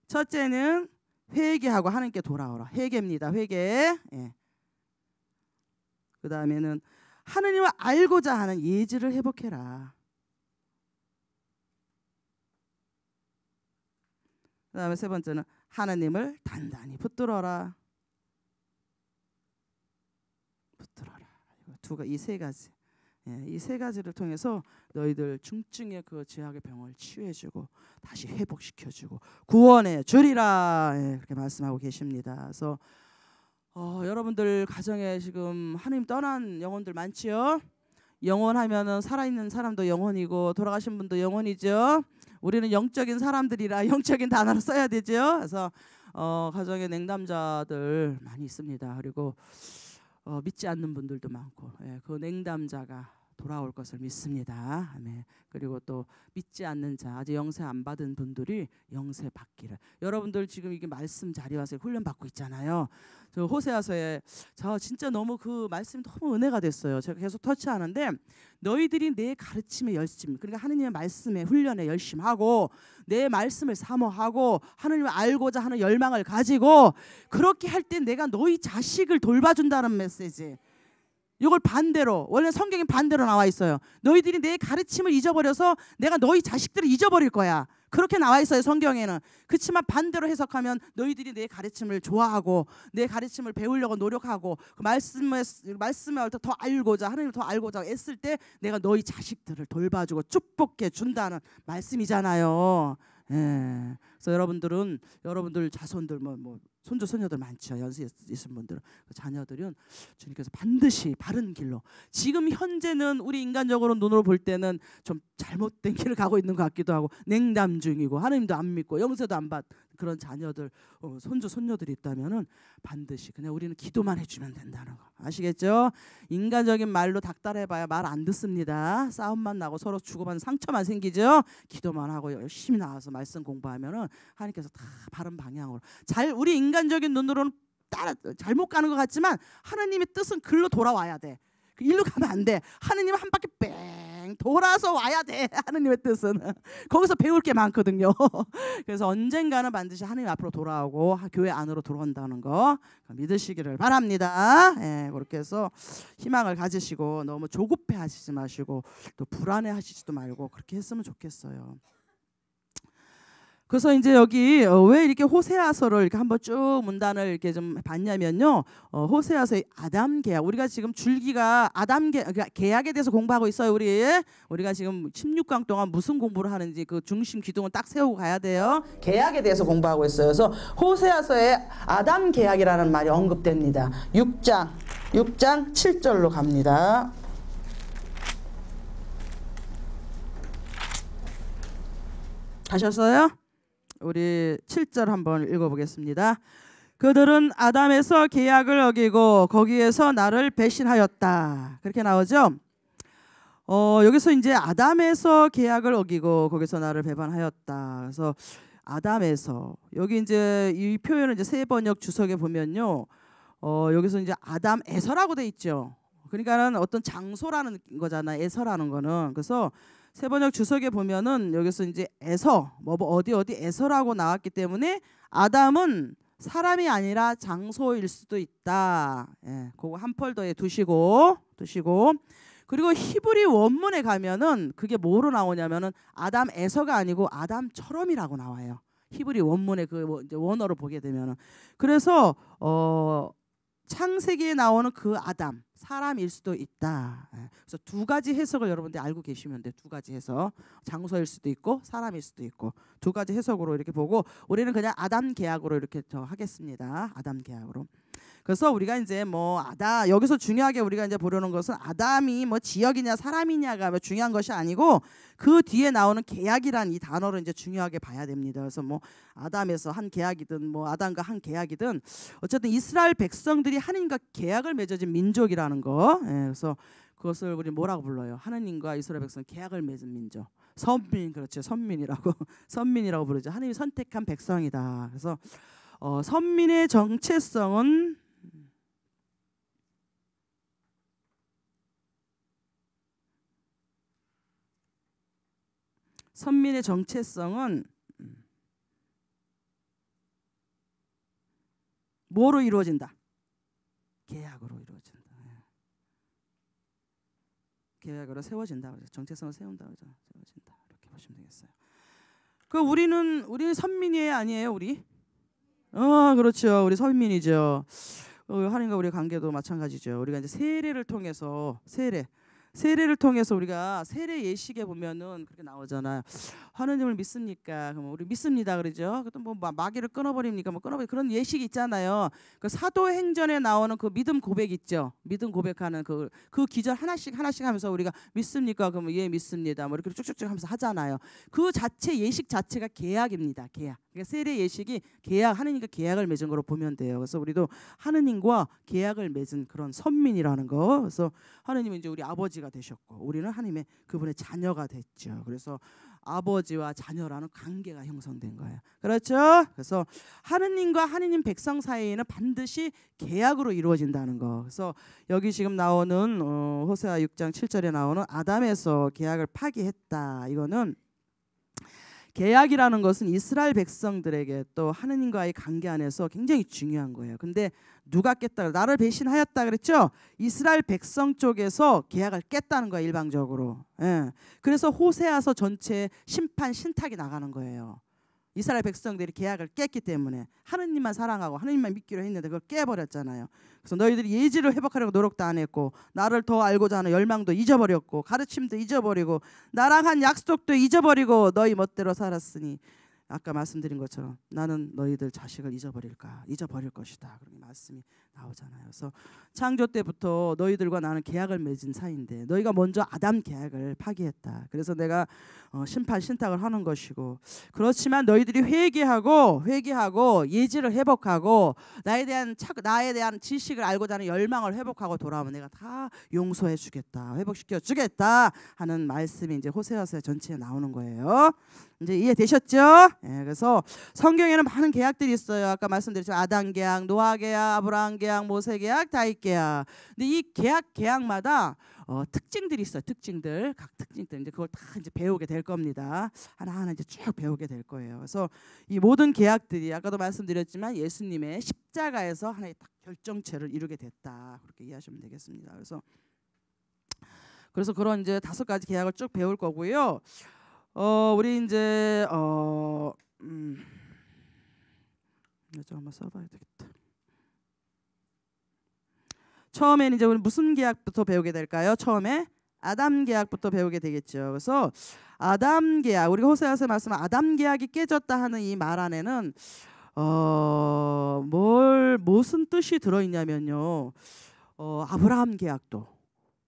첫째는 회개하고 하나님께 돌아오라. 회개입니다. 회개. 예. 그 다음에는 하느님을 알고자 하는 예지를 회복해라. 그 다음에 세 번째는 하나님을 단단히 붙들어라. 붙들어라. 두가 이세 가지. 예, 이 세 가지를 통해서 너희들 중증의 그 죄악의 병을 치유해주고 다시 회복시켜주고 구원해 주리라 예, 그렇게 말씀하고 계십니다. 그래서 어, 여러분들 가정에 지금 하나님 떠난 영혼들 많지요? 영혼하면은 살아있는 사람도 영혼이고 돌아가신 분도 영혼이죠. 우리는 영적인 사람들이라 영적인 단어를 써야 되죠. 그래서 어, 가정의 냉담자들 많이 있습니다. 그리고 어, 믿지 않는 분들도 많고 예, 그 냉담자가 돌아올 것을 믿습니다. 아멘. 그리고 또 믿지 않는 자, 아직 영세 안 받은 분들이 영세 받기를. 여러분들 지금 이게 말씀 자리 와서 훈련 받고 있잖아요. 저 호세아서에 저 진짜 너무 그 말씀 너무 은혜가 됐어요. 제가 계속 터치하는데 너희들이 내 가르침에 열심, 그러니까 하느님의 말씀에 훈련에 열심하고 내 말씀을 사모하고 하느님을 알고자 하는 열망을 가지고 그렇게 할 때 내가 너희 자식을 돌봐준다는 메시지. 이걸 반대로 원래 성경이 반대로 나와 있어요. 너희들이 내 가르침을 잊어버려서 내가 너희 자식들을 잊어버릴 거야. 그렇게 나와 있어요 성경에는. 그렇지만 반대로 해석하면 너희들이 내 가르침을 좋아하고 내 가르침을 배우려고 노력하고 그 말씀에 말씀에 더 알고자 하나님을 더 알고자 했을 때 내가 너희 자식들을 돌봐주고 축복해 준다는 말씀이잖아요. 예. 그래서 여러분들은 여러분들 자손들 뭐, 뭐 손주 손녀들 많죠. 연세 있으신 분들은 그 자녀들은 주님께서 반드시 바른 길로 지금 현재는 우리 인간적으로 눈으로 볼 때는 좀 잘못된 길을 가고 있는 것 같기도 하고 냉담 중이고 하나님도 안 믿고 영세도 안 받 그런 자녀들 어, 손주 손녀들이 있다면은 반드시 그냥 우리는 기도만 해주면 된다는 거 아시겠죠? 인간적인 말로 닥달해봐야 말 안 듣습니다. 싸움만 나고 서로 주고받는 상처만 생기죠. 기도만 하고 열심히 나와서 말씀 공부하면은 하나님께서 다 바른 방향으로 잘 우리 인간적인 눈으로는 따라 잘못 가는 것 같지만 하나님의 뜻은 글로 돌아와야 돼. 그 일로 가면 안 돼. 하느님 한 바퀴 뺑 돌아서 와야 돼. 하느님의 뜻은 거기서 배울 게 많거든요. 그래서 언젠가는 반드시 하느님 앞으로 돌아오고 교회 안으로 들어온다는 거 믿으시기를 바랍니다. 예, 그렇게 해서 희망을 가지시고 너무 조급해 하시지 마시고 또 불안해 하시지도 말고 그렇게 했으면 좋겠어요. 그래서 이제 여기 어, 왜 이렇게 호세아서를 이렇게 한번 쭉 문단을 이렇게 좀 봤냐면요. 어, 호세아서의 아담 계약. 우리가 지금 줄기가 아담 그러니까 계약, 에 대해서 공부하고 있어요. 우리 우리가 지금 16강 동안 무슨 공부를 하는지 그 중심 기둥을 딱 세우고 가야 돼요. 계약에 대해서 공부하고 있어요. 그래서 호세아서의 아담 계약이라는 말이 언급됩니다. 6장 6장 7절로 갑니다. 하셨어요 우리 7절 한번 읽어보겠습니다. 그들은 아담에서 계약을 어기고 거기에서 나를 배신하였다. 그렇게 나오죠. 어, 여기서 이제 아담에서 계약을 어기고 거기서 나를 배반하였다. 그래서 아담에서 여기 이제 이 표현을 이제 세 번역 주석에 보면요. 어, 여기서 이제 아담에서라고 돼 있죠. 그러니까는 어떤 장소라는 거잖아. 에서라는 거는. 그래서 세번역 주석에 보면은 여기서 이제 에서 뭐, 뭐 어디 어디 에서라고 나왔기 때문에 아담은 사람이 아니라 장소일 수도 있다. 예, 그거 한펄 더에 두시고 두시고 그리고 히브리 원문에 가면은 그게 뭐로 나오냐면은 아담에서가 아니고 아담처럼이라고 나와요. 히브리 원문에그 뭐 원어로 보게 되면은 그래서 어 창세기에 나오는 그 아담 사람일 수도 있다. 예. 그래서 두 가지 해석을 여러분들 알고 계시면 돼두 가지 해석. 장소일 수도 있고 사람일 수도 있고 두 가지 해석으로 이렇게 보고 우리는 그냥 아담 계약으로 이렇게 더 하겠습니다. 아담 계약으로. 그래서 우리가 이제 뭐아담 여기서 중요하게 우리가 이제 보려는 것은 아담이 뭐 지역이냐 사람이냐가 뭐 중요한 것이 아니고 그 뒤에 나오는 계약이란 이 단어를 이제 중요하게 봐야 됩니다. 그래서 뭐 아담에서 한 계약이든 뭐 아담과 한 계약이든 어쨌든 이스라엘 백성들이 하나님과 계약을 맺어진 민족이라는 거. 예, 그래서 그것을 우리 뭐라고 불러요? 하나님과 이스라엘 백성 계약을 맺은 민족. 선민 그렇죠. 선민이라고 선민이라고 부르죠. 하나님이 선택한 백성이다. 그래서 어, 선민의 정체성은 선민의 정체성은 뭐로 이루어진다? 계약으로 이루어진다. 예. 계약으로 세워진다. 정체성을 세운다. 세워진다. 이렇게 보시면 되겠어요. 그 우리는 우리 선민이 아니에요, 우리? 어, 그렇죠. 우리 선민이죠. 어, 하나님과 우리 관계도 마찬가지죠. 우리가 이제 세례를 통해서 세례 세례를 통해서 우리가 세례 예식에 보면은 그렇게 나오잖아요. 하느님을 믿습니까? 그럼 우리 믿습니다 그러죠. 그럼 뭐 마귀를 끊어버립니까? 뭐 끊어버리 그런 예식이 있잖아요. 그 사도행전에 나오는 그 믿음 고백 있죠. 믿음 고백하는 그그 그 기절 하나씩 하나씩 하면서 우리가 믿습니까? 그러면 예 믿습니다. 뭐 이렇게 쭉쭉쭉 하면서 하잖아요. 그 자체 예식 자체가 계약입니다. 계약. 그러니까 세례 예식이 계약 하느님과 계약을 맺은 거로 보면 돼요. 그래서 우리도 하느님과 계약을 맺은 그런 선민이라는 거. 그래서 하느님은 이제 우리 아버지가 되셨고 우리는 하느님의 그분의 자녀가 됐죠. 그래서 아버지와 자녀라는 관계가 형성된 거예요. 그렇죠? 그래서 하느님과 하느님 백성 사이에는 반드시 계약으로 이루어진다는 거. 그래서 여기 지금 나오는 어, 호세아 6장 7절에 나오는 아담에서 계약을 파기했다. 이거는 계약이라는 것은 이스라엘 백성들에게 또 하느님과의 관계 안에서 굉장히 중요한 거예요. 근데 누가 깼다? 나를 배신하였다 그랬죠? 이스라엘 백성 쪽에서 계약을 깼다는 거야 일방적으로. 예. 그래서 호세아서 전체 심판 신탁이 나가는 거예요. 이스라엘 백성들이 계약을 깼기 때문에 하느님만 사랑하고 하느님만 믿기로 했는데 그걸 깨버렸잖아요. 그래서 너희들이 예지를 회복하려고 노력도 안 했고 나를 더 알고자 하는 열망도 잊어버렸고 가르침도 잊어버리고 나랑 한 약속도 잊어버리고 너희 멋대로 살았으니 아까 말씀드린 것처럼 나는 너희들 자식을 잊어버릴까 잊어버릴 것이다 그런 말씀이 나오잖아요. 그래서 창조 때부터 너희들과 나는 계약을 맺은 사이인데 너희가 먼저 아담 계약을 파기했다. 그래서 내가 어, 심판 신탁을 하는 것이고 그렇지만 너희들이 회개하고 회개하고 예지를 회복하고 나에 대한 차, 나에 대한 지식을 알고자 하는 열망을 회복하고 돌아오면 내가 다 용서해 주겠다 회복시켜 주겠다 하는 말씀이 이제 호세아서의 전체에 나오는 거예요. 이제 이해 되셨죠? 예, 그래서 성경에는 많은 계약들이 있어요. 아까 말씀드렸죠. 아단 계약, 노아 계약, 아브라함 계약, 모세 계약, 다윗 계약. 근데 이 계약 계약마다 어, 특징들이 있어요. 특징들 각 특징들 이제 그걸 다 이제 배우게 될 겁니다. 하나 하나 이제 쭉 배우게 될 거예요. 그래서 이 모든 계약들이 아까도 말씀드렸지만 예수님의 십자가에서 하나의 딱 결정체를 이루게 됐다 그렇게 이해하시면 되겠습니다. 그래서 그래서 그런 이제 다섯 가지 계약을 쭉 배울 거고요. 어 우리 이제 어 음. 이거 한번 써봐야 되겠다. 처음엔는 이제 우리 무슨 계약부터 배우게 될까요? 처음에 아담 계약부터 배우게 되겠죠. 그래서 아담 계약, 우리 호세아서 말씀 아담 계약이 깨졌다 하는 이 말 안에는 어, 뭘 무슨 뜻이 들어 있냐면요. 어, 아브라함 계약도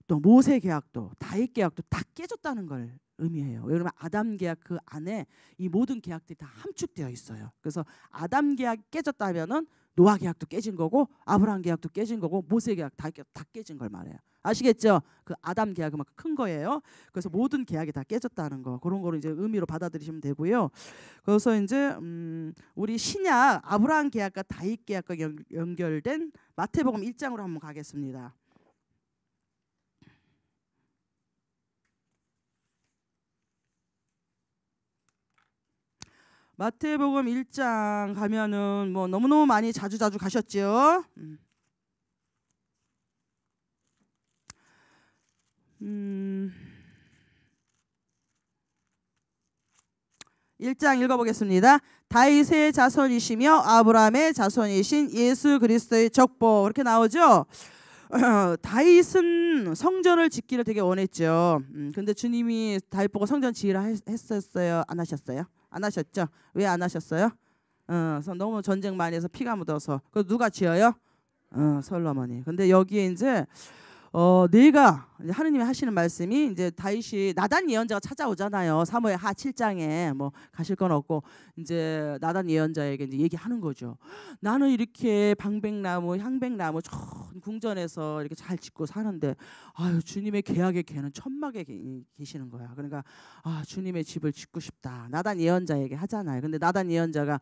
또 모세 계약도 다윗 계약도 다 깨졌다는 걸 의미해요. 왜냐하면 아담 계약 그 안에 이 모든 계약들이 다 함축되어 있어요. 그래서 아담 계약 깨졌다면은 노아 계약도 깨진 거고 아브라함 계약도 깨진 거고 모세 계약 다, 다 깨진 걸 말해요. 아시겠죠? 그 아담 계약이 만큰 거예요. 그래서 모든 계약이 다 깨졌다는 거 그런 거를 이제 의미로 받아들이시면 되고요. 그래서 이제 음, 우리 신약 아브라함 계약과 다윗 계약과 연, 연결된 마태복음 1장으로 한번 가겠습니다. 마태복음 1장 가면은 뭐 너무너무 많이 자주자주 가셨지요. 음. 1장 음. 읽어보겠습니다. 다윗의 자손이시며 아브라함의 자손이신 예수 그리스도의 적보 이렇게 나오죠. 어, 다윗은 성전을 짓기를 되게 원했죠. 음, 근데 주님이 다윗 보고 성전 지으라 했, 했었어요, 안 하셨어요? 안 하셨죠? 왜 안 하셨어요? 어, 너무 전쟁 많이 해서 피가 묻어서 그 누가 지어요? 어, 설로머니 근데 여기에 이제 어, 내가 하느님이 하시는 말씀이 이제 다윗이 나단 예언자가 찾아오잖아요. 사무엘 하 7장에 뭐 가실 건 없고 이제 나단 예언자에게 이제 얘기하는 거죠. 나는 이렇게 방백나무, 향백나무 전 궁전에서 이렇게 잘 짓고 사는데 아유 주님의 계약의 개는 천막에 계시는 거야. 그러니까 아 주님의 집을 짓고 싶다. 나단 예언자에게 하잖아요. 근데 나단 예언자가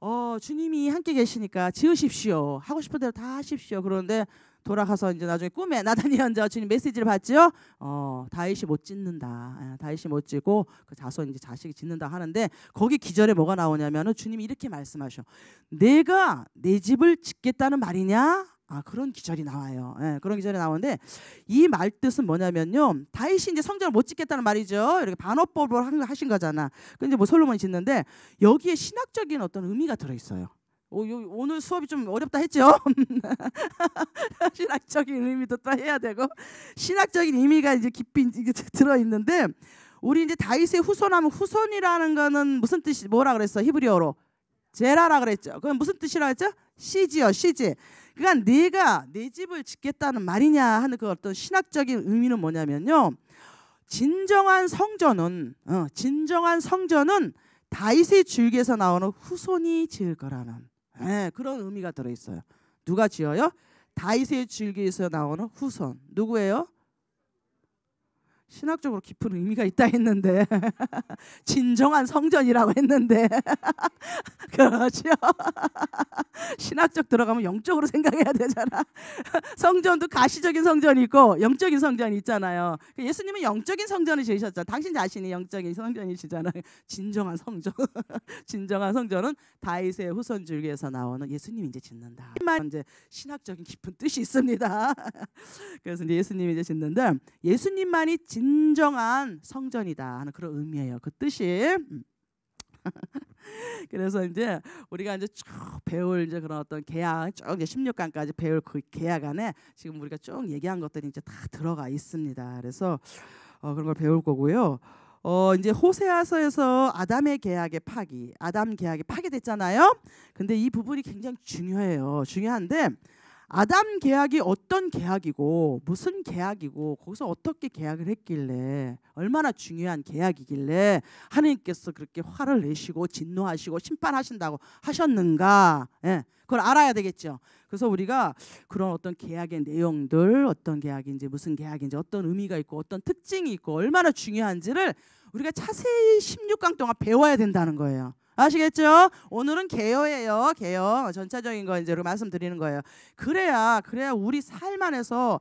어, 주님이 함께 계시니까 지으십시오. 하고 싶은 대로 다 하십시오. 그런데 돌아가서 이제 나중에 꿈에 나단이 현자 주님 메시지를 받지요. 어, 다윗이 못 짓는다. 예, 다윗이 못 짓고 그 자손 이제 자식이 짓는다 하는데 거기 기절에 뭐가 나오냐면은 주님이 이렇게 말씀하셔. 내가 내 집을 짓겠다는 말이냐? 아 그런 기절이 나와요. 예, 그런 기절이 나오는데 이 말 뜻은 뭐냐면요. 다윗이 이제 성전을 못 짓겠다는 말이죠. 이렇게 반어법을 하신 거잖아. 근데 뭐 솔로몬이 짓는데 여기에 신학적인 어떤 의미가 들어 있어요. 오, 어, 오늘 수업이 좀 어렵다 했죠. 신학적인 의미도 또 해야 되고 신학적인 의미가 이제 깊이 이제 들어 있는데 우리 이제 다윗의 후손하면 후손이라는 거는 무슨 뜻이 뭐라 그랬어 히브리어로 제라라 그랬죠. 그건 무슨 뜻이라 했죠? 시지어 시지. 그러니까 네가 내 집을 짓겠다는 말이냐 하는 그 어떤 신학적인 의미는 뭐냐면요. 진정한 성전은 어, 진정한 성전은 다윗의 줄기에서 나오는 후손이 지을 거라는 네, 그런 의미가 들어있어요. 누가 지어요? 다윗의 이 줄기에서 나오는 후손. 누구예요? 신학적으로 깊은 의미가 있다 했는데 진정한 성전이라고 했는데 그렇죠 신학적 들어가면 영적으로 생각해야 되잖아 성전도 가시적인 성전이 있고 영적인 성전이 있잖아요 그 예수님은 영적인 성전을 지으셨잖아 당신 자신이 영적인 성전이시잖아요 진정한 성전 진정한 성전은 다윗의 후손 줄기에서 나오는 예수님 이제 짓는다 이제 신학적인 깊은 뜻이 있습니다 그래서 이제 예수님 이제 짓는데 예수님만이 진 진정한 성전이다 하는 그런 의미예요. 그 뜻이 음. 그래서 이제 우리가 이제 쭉 배울 이제 그런 어떤 계약 쭉 이제 16강까지 배울 그 계약 안에 지금 우리가 쭉 얘기한 것들이 이제 다 들어가 있습니다. 그래서 어, 그런 걸 배울 거고요. 어 이제 호세아서에서 아담의 계약의 파기, 아담 계약이 파기됐잖아요. 근데 이 부분이 굉장히 중요해요. 중요한데 아담 계약이 어떤 계약이고 무슨 계약이고 거기서 어떻게 계약을 했길래 얼마나 중요한 계약이길래 하나님께서 그렇게 화를 내시고 진노하시고 심판하신다고 하셨는가 예, 그걸 알아야 되겠죠. 그래서 우리가 그런 어떤 계약의 내용들 어떤 계약인지 무슨 계약인지 어떤 의미가 있고 어떤 특징이 있고 얼마나 중요한지를 우리가 자세히 16강 동안 배워야 된다는 거예요. 아시겠죠? 오늘은 개요예요. 개요. 전체적인 거 이제 말씀드리는 거예요. 그래야 그래야 우리 삶 안에서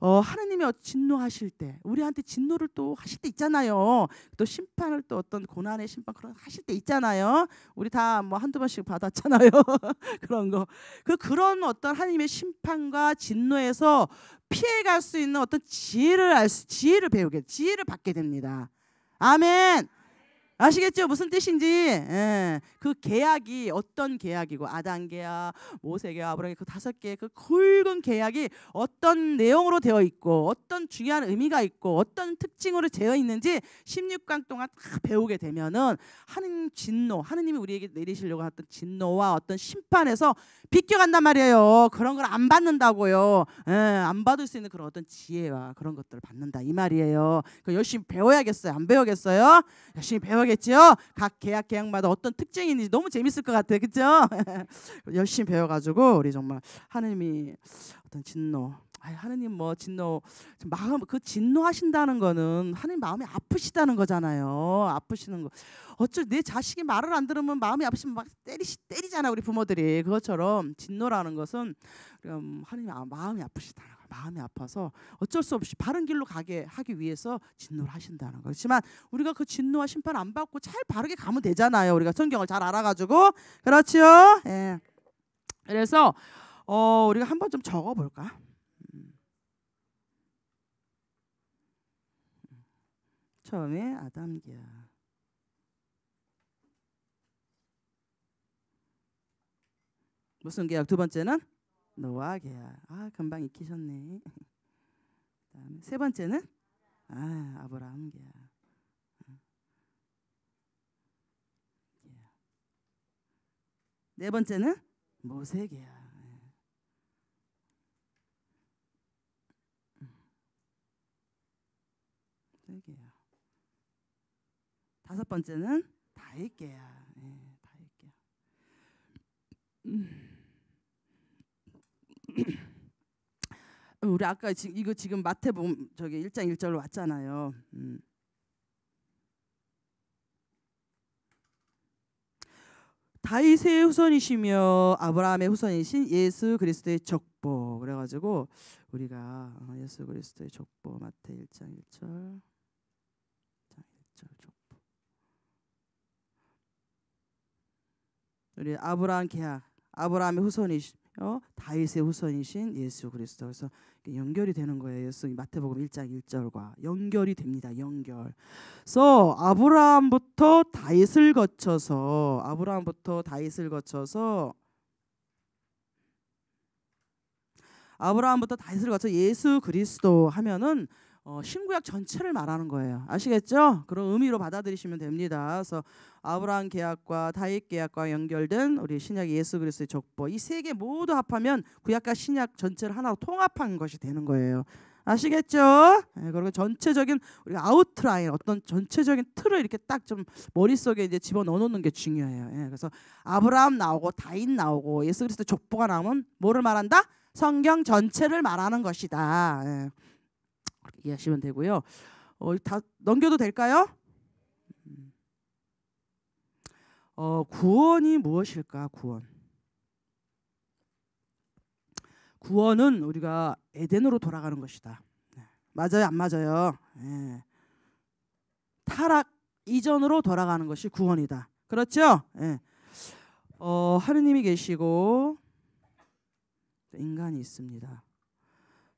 어, 하느님이 어, 진노하실 때 우리한테 진노를 또 하실 때 있잖아요. 또 심판을 또 어떤 고난의 심판 그런 하실 때 있잖아요. 우리 다 뭐 한두 번씩 받았잖아요. 그런 거. 그 그런 어떤 하나님의 심판과 진노에서 피해갈 수 있는 어떤 지혜를 알 수, 지혜를 배우게 지혜를 받게 됩니다. 아멘. 아시겠죠? 무슨 뜻인지. 예. 그 계약이 어떤 계약이고 아단 계약, 모세 계약, 아브라함 그 다섯 개의그 굵은 계약이 어떤 내용으로 되어 있고 어떤 중요한 의미가 있고 어떤 특징으로 되어 있는지 16강 동안 다 배우게 되면은 하는 진노, 하느님이 우리에게 내리시려고 했던 진노와 어떤 심판에서 비껴간단 말이에요. 그런 걸 안 받는다고요. 예, 안 받을 수 있는 그런 어떤 지혜와 그런 것들을 받는다 이 말이에요. 그 열심히 배워야겠어요. 안배우겠어요 열심히 배워야 하겠지각 계약 계약마다 어떤 특징이 있는지 너무 재밌을 것 같아요. 그죠? 열심히 배워가지고 우리 정말 하느님이 어떤 진노 아니, 하느님 뭐 진노 마음 그 진노하신다는 거는 하느님 마음이 아프시다는 거잖아요. 아프시는 거. 어쩔 내 자식이 말을 안 들으면 마음이 아프시면 막 때리 때리잖아 우리 부모들이 그것처럼 진노라는 것은 음, 하느님 아, 마음이 아프시다는 마음이 아파서 어쩔 수 없이 바른 길로 가게 하기 위해서 진노를 하신다는 거지만 우리가 그 진노와 심판 안 받고 잘 바르게 가면 되잖아요. 우리가 성경을 잘 알아가지고 그렇지요. 예. 그래서 어, 우리가 한번 좀 적어볼까? 처음에 아담기야. 무슨 계약? 두 번째는 너와 계야. 아 금방 익히셨네. 그다음에 세 번째는 아 아브라함 계야. 네 번째는 모세 계야. 다섯 번째는 다윗 계야. 예, 다윗 계야. 우리 아까 지, 이거 지금 마태복음 저기 1장 1절로 왔잖아요. 음. 다윗의 후손이시며 아브라함의 후손이신 예수 그리스도의 적보. 그래가지고 우리가 어, 예수 그리스도의 적보 마태 1장 1절. 1장 1절 적보. 우리 아브라함 계약. 아브라함의 후손이시 어? 다윗의 후손이신 예수 그리스도. 그래서 연결이 되는 거예요. 예수 마태복음 1장 1절과 연결이 됩니다. 연결. 그래서 아브라함부터 다윗을 거쳐서 아브라함부터 다윗을 거쳐서 아브라함부터 다윗을 거쳐 예수 그리스도 하면은 어, 신구약 전체를 말하는 거예요. 아시겠죠? 그런 의미로 받아들이시면 됩니다. 그래서 아브라함 계약과 다윗 계약과 연결된 우리 신약 예수 그리스도의 족보 이 세 개 모두 합하면 구약과 신약 전체를 하나로 통합한 것이 되는 거예요. 아시겠죠? 네, 그리고 전체적인 우리 아웃라인 어떤 전체적인 틀을 이렇게 딱 좀 머릿속에 이제 집어넣어 놓는 게 중요해요. 네, 그래서 아브라함 나오고 다윗 나오고 예수 그리스도 족보가 나오면 뭐를 말한다? 성경 전체를 말하는 것이다. 네. 이해하시면 되고요. 어, 다 넘겨도 될까요? 음. 어, 구원이 무엇일까? 구원. 구원은 우리가 에덴으로 돌아가는 것이다. 네. 맞아요, 안 맞아요? 예. 타락 이전으로 돌아가는 것이 구원이다. 그렇죠? 예. 어, 하느님이 계시고 인간이 있습니다.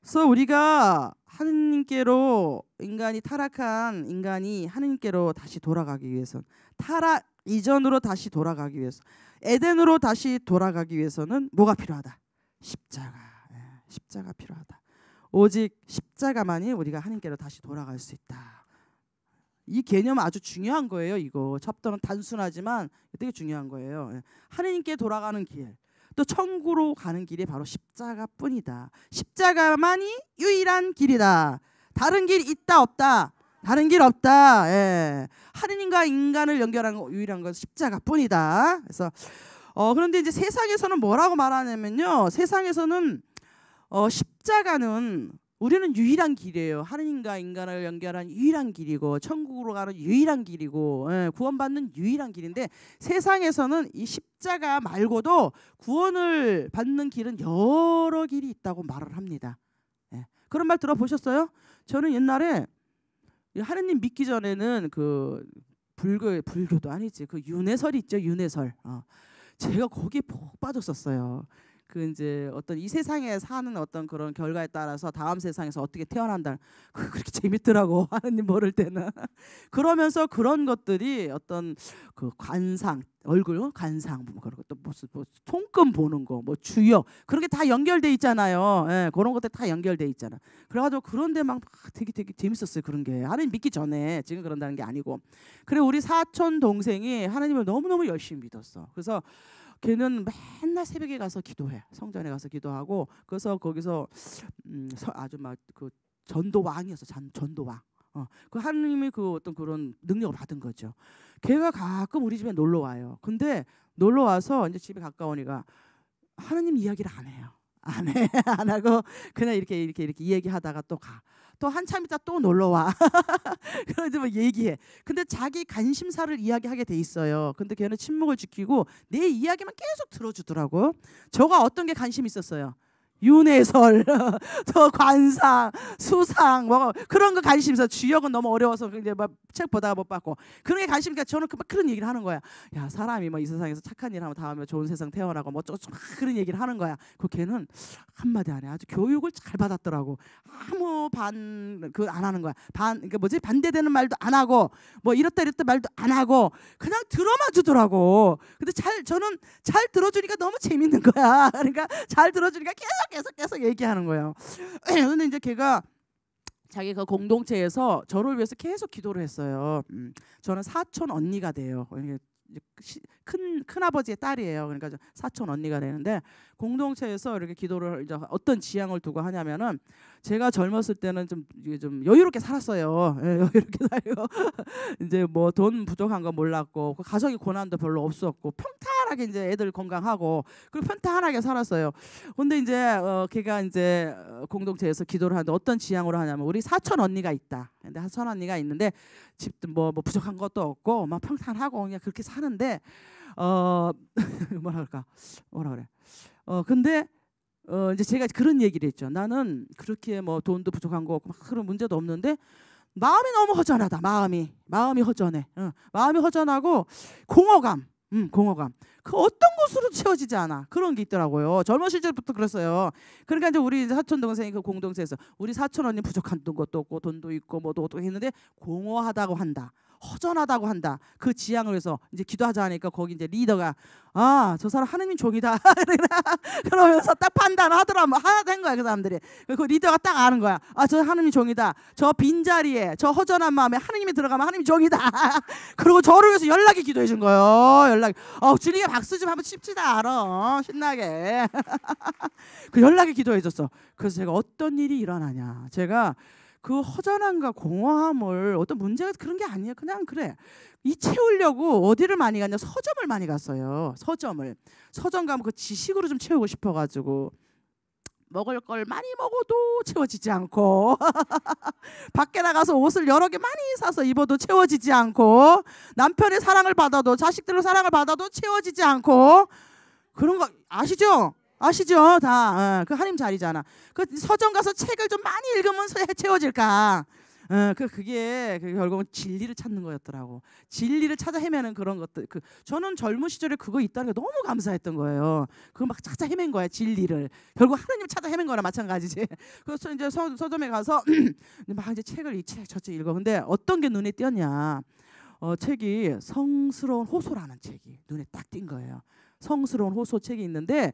그래서 우리가 하느님께로 인간이 타락한 인간이 하느님께로 다시 돌아가기 위해서 타락 이전으로 다시 돌아가기 위해서 에덴으로 다시 돌아가기 위해서는 뭐가 필요하다? 십자가. 예, 십자가 필요하다. 오직 십자가만이 우리가 하느님께로 다시 돌아갈 수 있다. 이 개념 아주 중요한 거예요. 이거 첩도는 단순하지만 되게 중요한 거예요. 예, 하느님께 돌아가는 길. 또 천국으로 가는 길이 바로 십자가뿐이다. 십자가만이 유일한 길이다. 다른 길 있다 없다. 다른 길 없다. 예. 하느님과 인간을 연결한 거, 유일한 건 십자가뿐이다. 그래서 어, 그런데 이제 세상에서는 뭐라고 말하냐면요. 세상에서는 어, 십자가는 우리는 유일한 길이에요. 하느님과 인간을 연결한 유일한 길이고 천국으로 가는 유일한 길이고 예, 구원받는 유일한 길인데 세상에서는 이 십자가 말고도 구원을 받는 길은 여러 길이 있다고 말을 합니다. 예, 그런 말 들어보셨어요? 저는 옛날에 하느님 믿기 전에는 그 불교 불교도 아니지 그 윤회설 있죠 윤회설. 어, 제가 거기에 푹 빠졌었어요. 그 이제 어떤 이 세상에 사는 어떤 그런 결과에 따라서 다음 세상에서 어떻게 태어난다 그렇게 재밌더라고 하느님 모를 때는 그러면서 그런 것들이 어떤 그 관상 얼굴 어? 관상 뭐 그런 것도 무슨 뭐, 뭐 통금 보는 거 뭐주요 그런 게 다 연결돼 있잖아요 예 그런 것들 다 연결돼 있잖아 그래가지고 그런데 막 되게 되게 재밌었어요 그런 게하느님 믿기 전에 지금 그런다는 게 아니고 그래 우리 사촌 동생이 하느님을 너무너무 열심히 믿었어 그래서 걔는 맨날 새벽에 가서 기도해. 성전에 가서 기도하고 그래서 거기서 음, 아주 막 그 전도왕이었어. 전, 전도왕. 어, 그 하느님이 그 어떤 그런 능력을 받은 거죠. 걔가 가끔 우리 집에 놀러 와요. 근데 놀러 와서 이제 집에 가까우니까 하느님 이야기를 안 해요. 안 해. 안 하고 그냥 이렇게 이렇게 이렇게 이야기하다가 또 가. 또 한참 있다 또 놀러 와. 그러지 뭐 얘기해. 근데 자기 관심사를 이야기하게 돼 있어요. 근데 걔는 침묵을 지키고 내 이야기만 계속 들어주더라고. 저가 어떤 게 관심 있었어요. 윤회설, 더 관상, 수상, 뭐 그런 거 관심 있어. 주역은 너무 어려워서 이제 막책 보다가 못 봤고 그런 게 관심 이니까 저는 그 막 그런 얘기를 하는 거야. 야 사람이 뭐 이 세상에서 착한 일 하면 다음에 좋은 세상 태어나고 뭐 어쩌고 그런 얘기를 하는 거야. 그 걔는 한마디 안 해. 아주 교육을 잘 받았더라고. 아무 반 그 안 하는 거야. 반 그러니까 뭐지 반대되는 말도 안 하고 뭐 이렇다 이렇다 말도 안 하고 그냥 들어만 주더라고. 근데 잘 저는 잘 들어주니까 너무 재밌는 거야. 그러니까 잘 들어주니까 계속 계속 계속 얘기하는 거예요. 근데 이제 걔가 자기 그 공동체에서 저를 위해서 계속 기도를 했어요. 음, 저는 사촌 언니가 돼요. 큰 큰아버지의 딸이에요. 그러니까 사촌 언니가 되는데 공동체에서 이렇게 기도를 이제 어떤 지향을 두고 하냐면은 제가 젊었을 때는 좀, 좀 여유롭게 살았어요. 예, 여유롭게 살고 이제 뭐 돈 부족한 거 몰랐고 그 가족이 고난도 별로 없었고 평탄 편하게 이제 애들 건강하고 그리고 편탄하게 살았어요. 근데 이제 어 걔가 이제 어, 공동체에서 기도를 하는데 어떤 지향으로 하냐면 우리 사촌 언니가 있다. 근데 사촌 언니가 있는데 집도 뭐, 뭐 부족한 것도 없고 막 평탄하고 그냥 그렇게 사는데 어 뭐라 그럴까 뭐라 그래. 어 근데 어 이제 제가 그런 얘기를 했죠. 나는 그렇게 뭐 돈도 부족한 거 없고 막 그런 문제도 없는데 마음이 너무 허전하다. 마음이 마음이 허전해. 응. 마음이 허전하고 공허감. 음, 공허감. 그 어떤 것으로 채워지지 않아. 그런 게 있더라고요. 젊었을 때부터 그랬어요. 그러니까 이제 우리 사촌 동생이 그 공동체에서 우리 사촌 언니 부족한 것도 없고 돈도 있고 뭐도 어떻게 했는데 공허하다고 한다. 허전하다고 한다. 그 지향을 위해서 이제 기도하자 하니까 거기 이제 리더가 아 저 사람 하느님 종이다 그러면서 딱 판단하더라 뭐 하나 된 거야 그 사람들이 그 리더가 딱 아는 거야 아 저 하느님 종이다 저 빈자리에 저 허전한 마음에 하느님이 들어가면 하느님 종이다 그리고 저를 위해서 연락이 기도해 준 거예요 연락이 어 주님의 박수 좀 한번 칩시다 알아 어, 신나게 그 연락이 기도해 줬어 그래서 제가 어떤 일이 일어나냐 제가 그 허전함과 공허함을 어떤 문제가 그런 게 아니에요. 그냥 그래. 이 채우려고 어디를 많이 갔냐? 서점을 많이 갔어요. 서점을. 서점 가면 그 지식으로 좀 채우고 싶어 가지고 먹을 걸 많이 먹어도 채워지지 않고 밖에 나가서 옷을 여러 개 많이 사서 입어도 채워지지 않고 남편의 사랑을 받아도 자식들의 사랑을 받아도 채워지지 않고 그런 거 아시죠? 아시죠? 다. 어, 그하나 자리잖아. 그 서점 가서 책을 좀 많이 읽으면 서 채워질까? 어, 그 그게 그 결국은 진리를 찾는 거였더라고. 진리를 찾아 헤매는 그런 것들. 그 저는 젊은 시절에 그거 있다는 게 너무 감사했던 거예요. 그걸 막 찾아 헤맨 거야 진리를. 결국 하나님 찾아 헤맨 거나 마찬가지지. 그래서 이제 서, 서점에 가서 막 이제 책을 이 책 저 책 읽어. 근데 어떤 게 눈에 띄었냐? 어, 책이 성스러운 호소라는 책이 눈에 딱 띈 거예요. 성스러운 호소 책이 있는데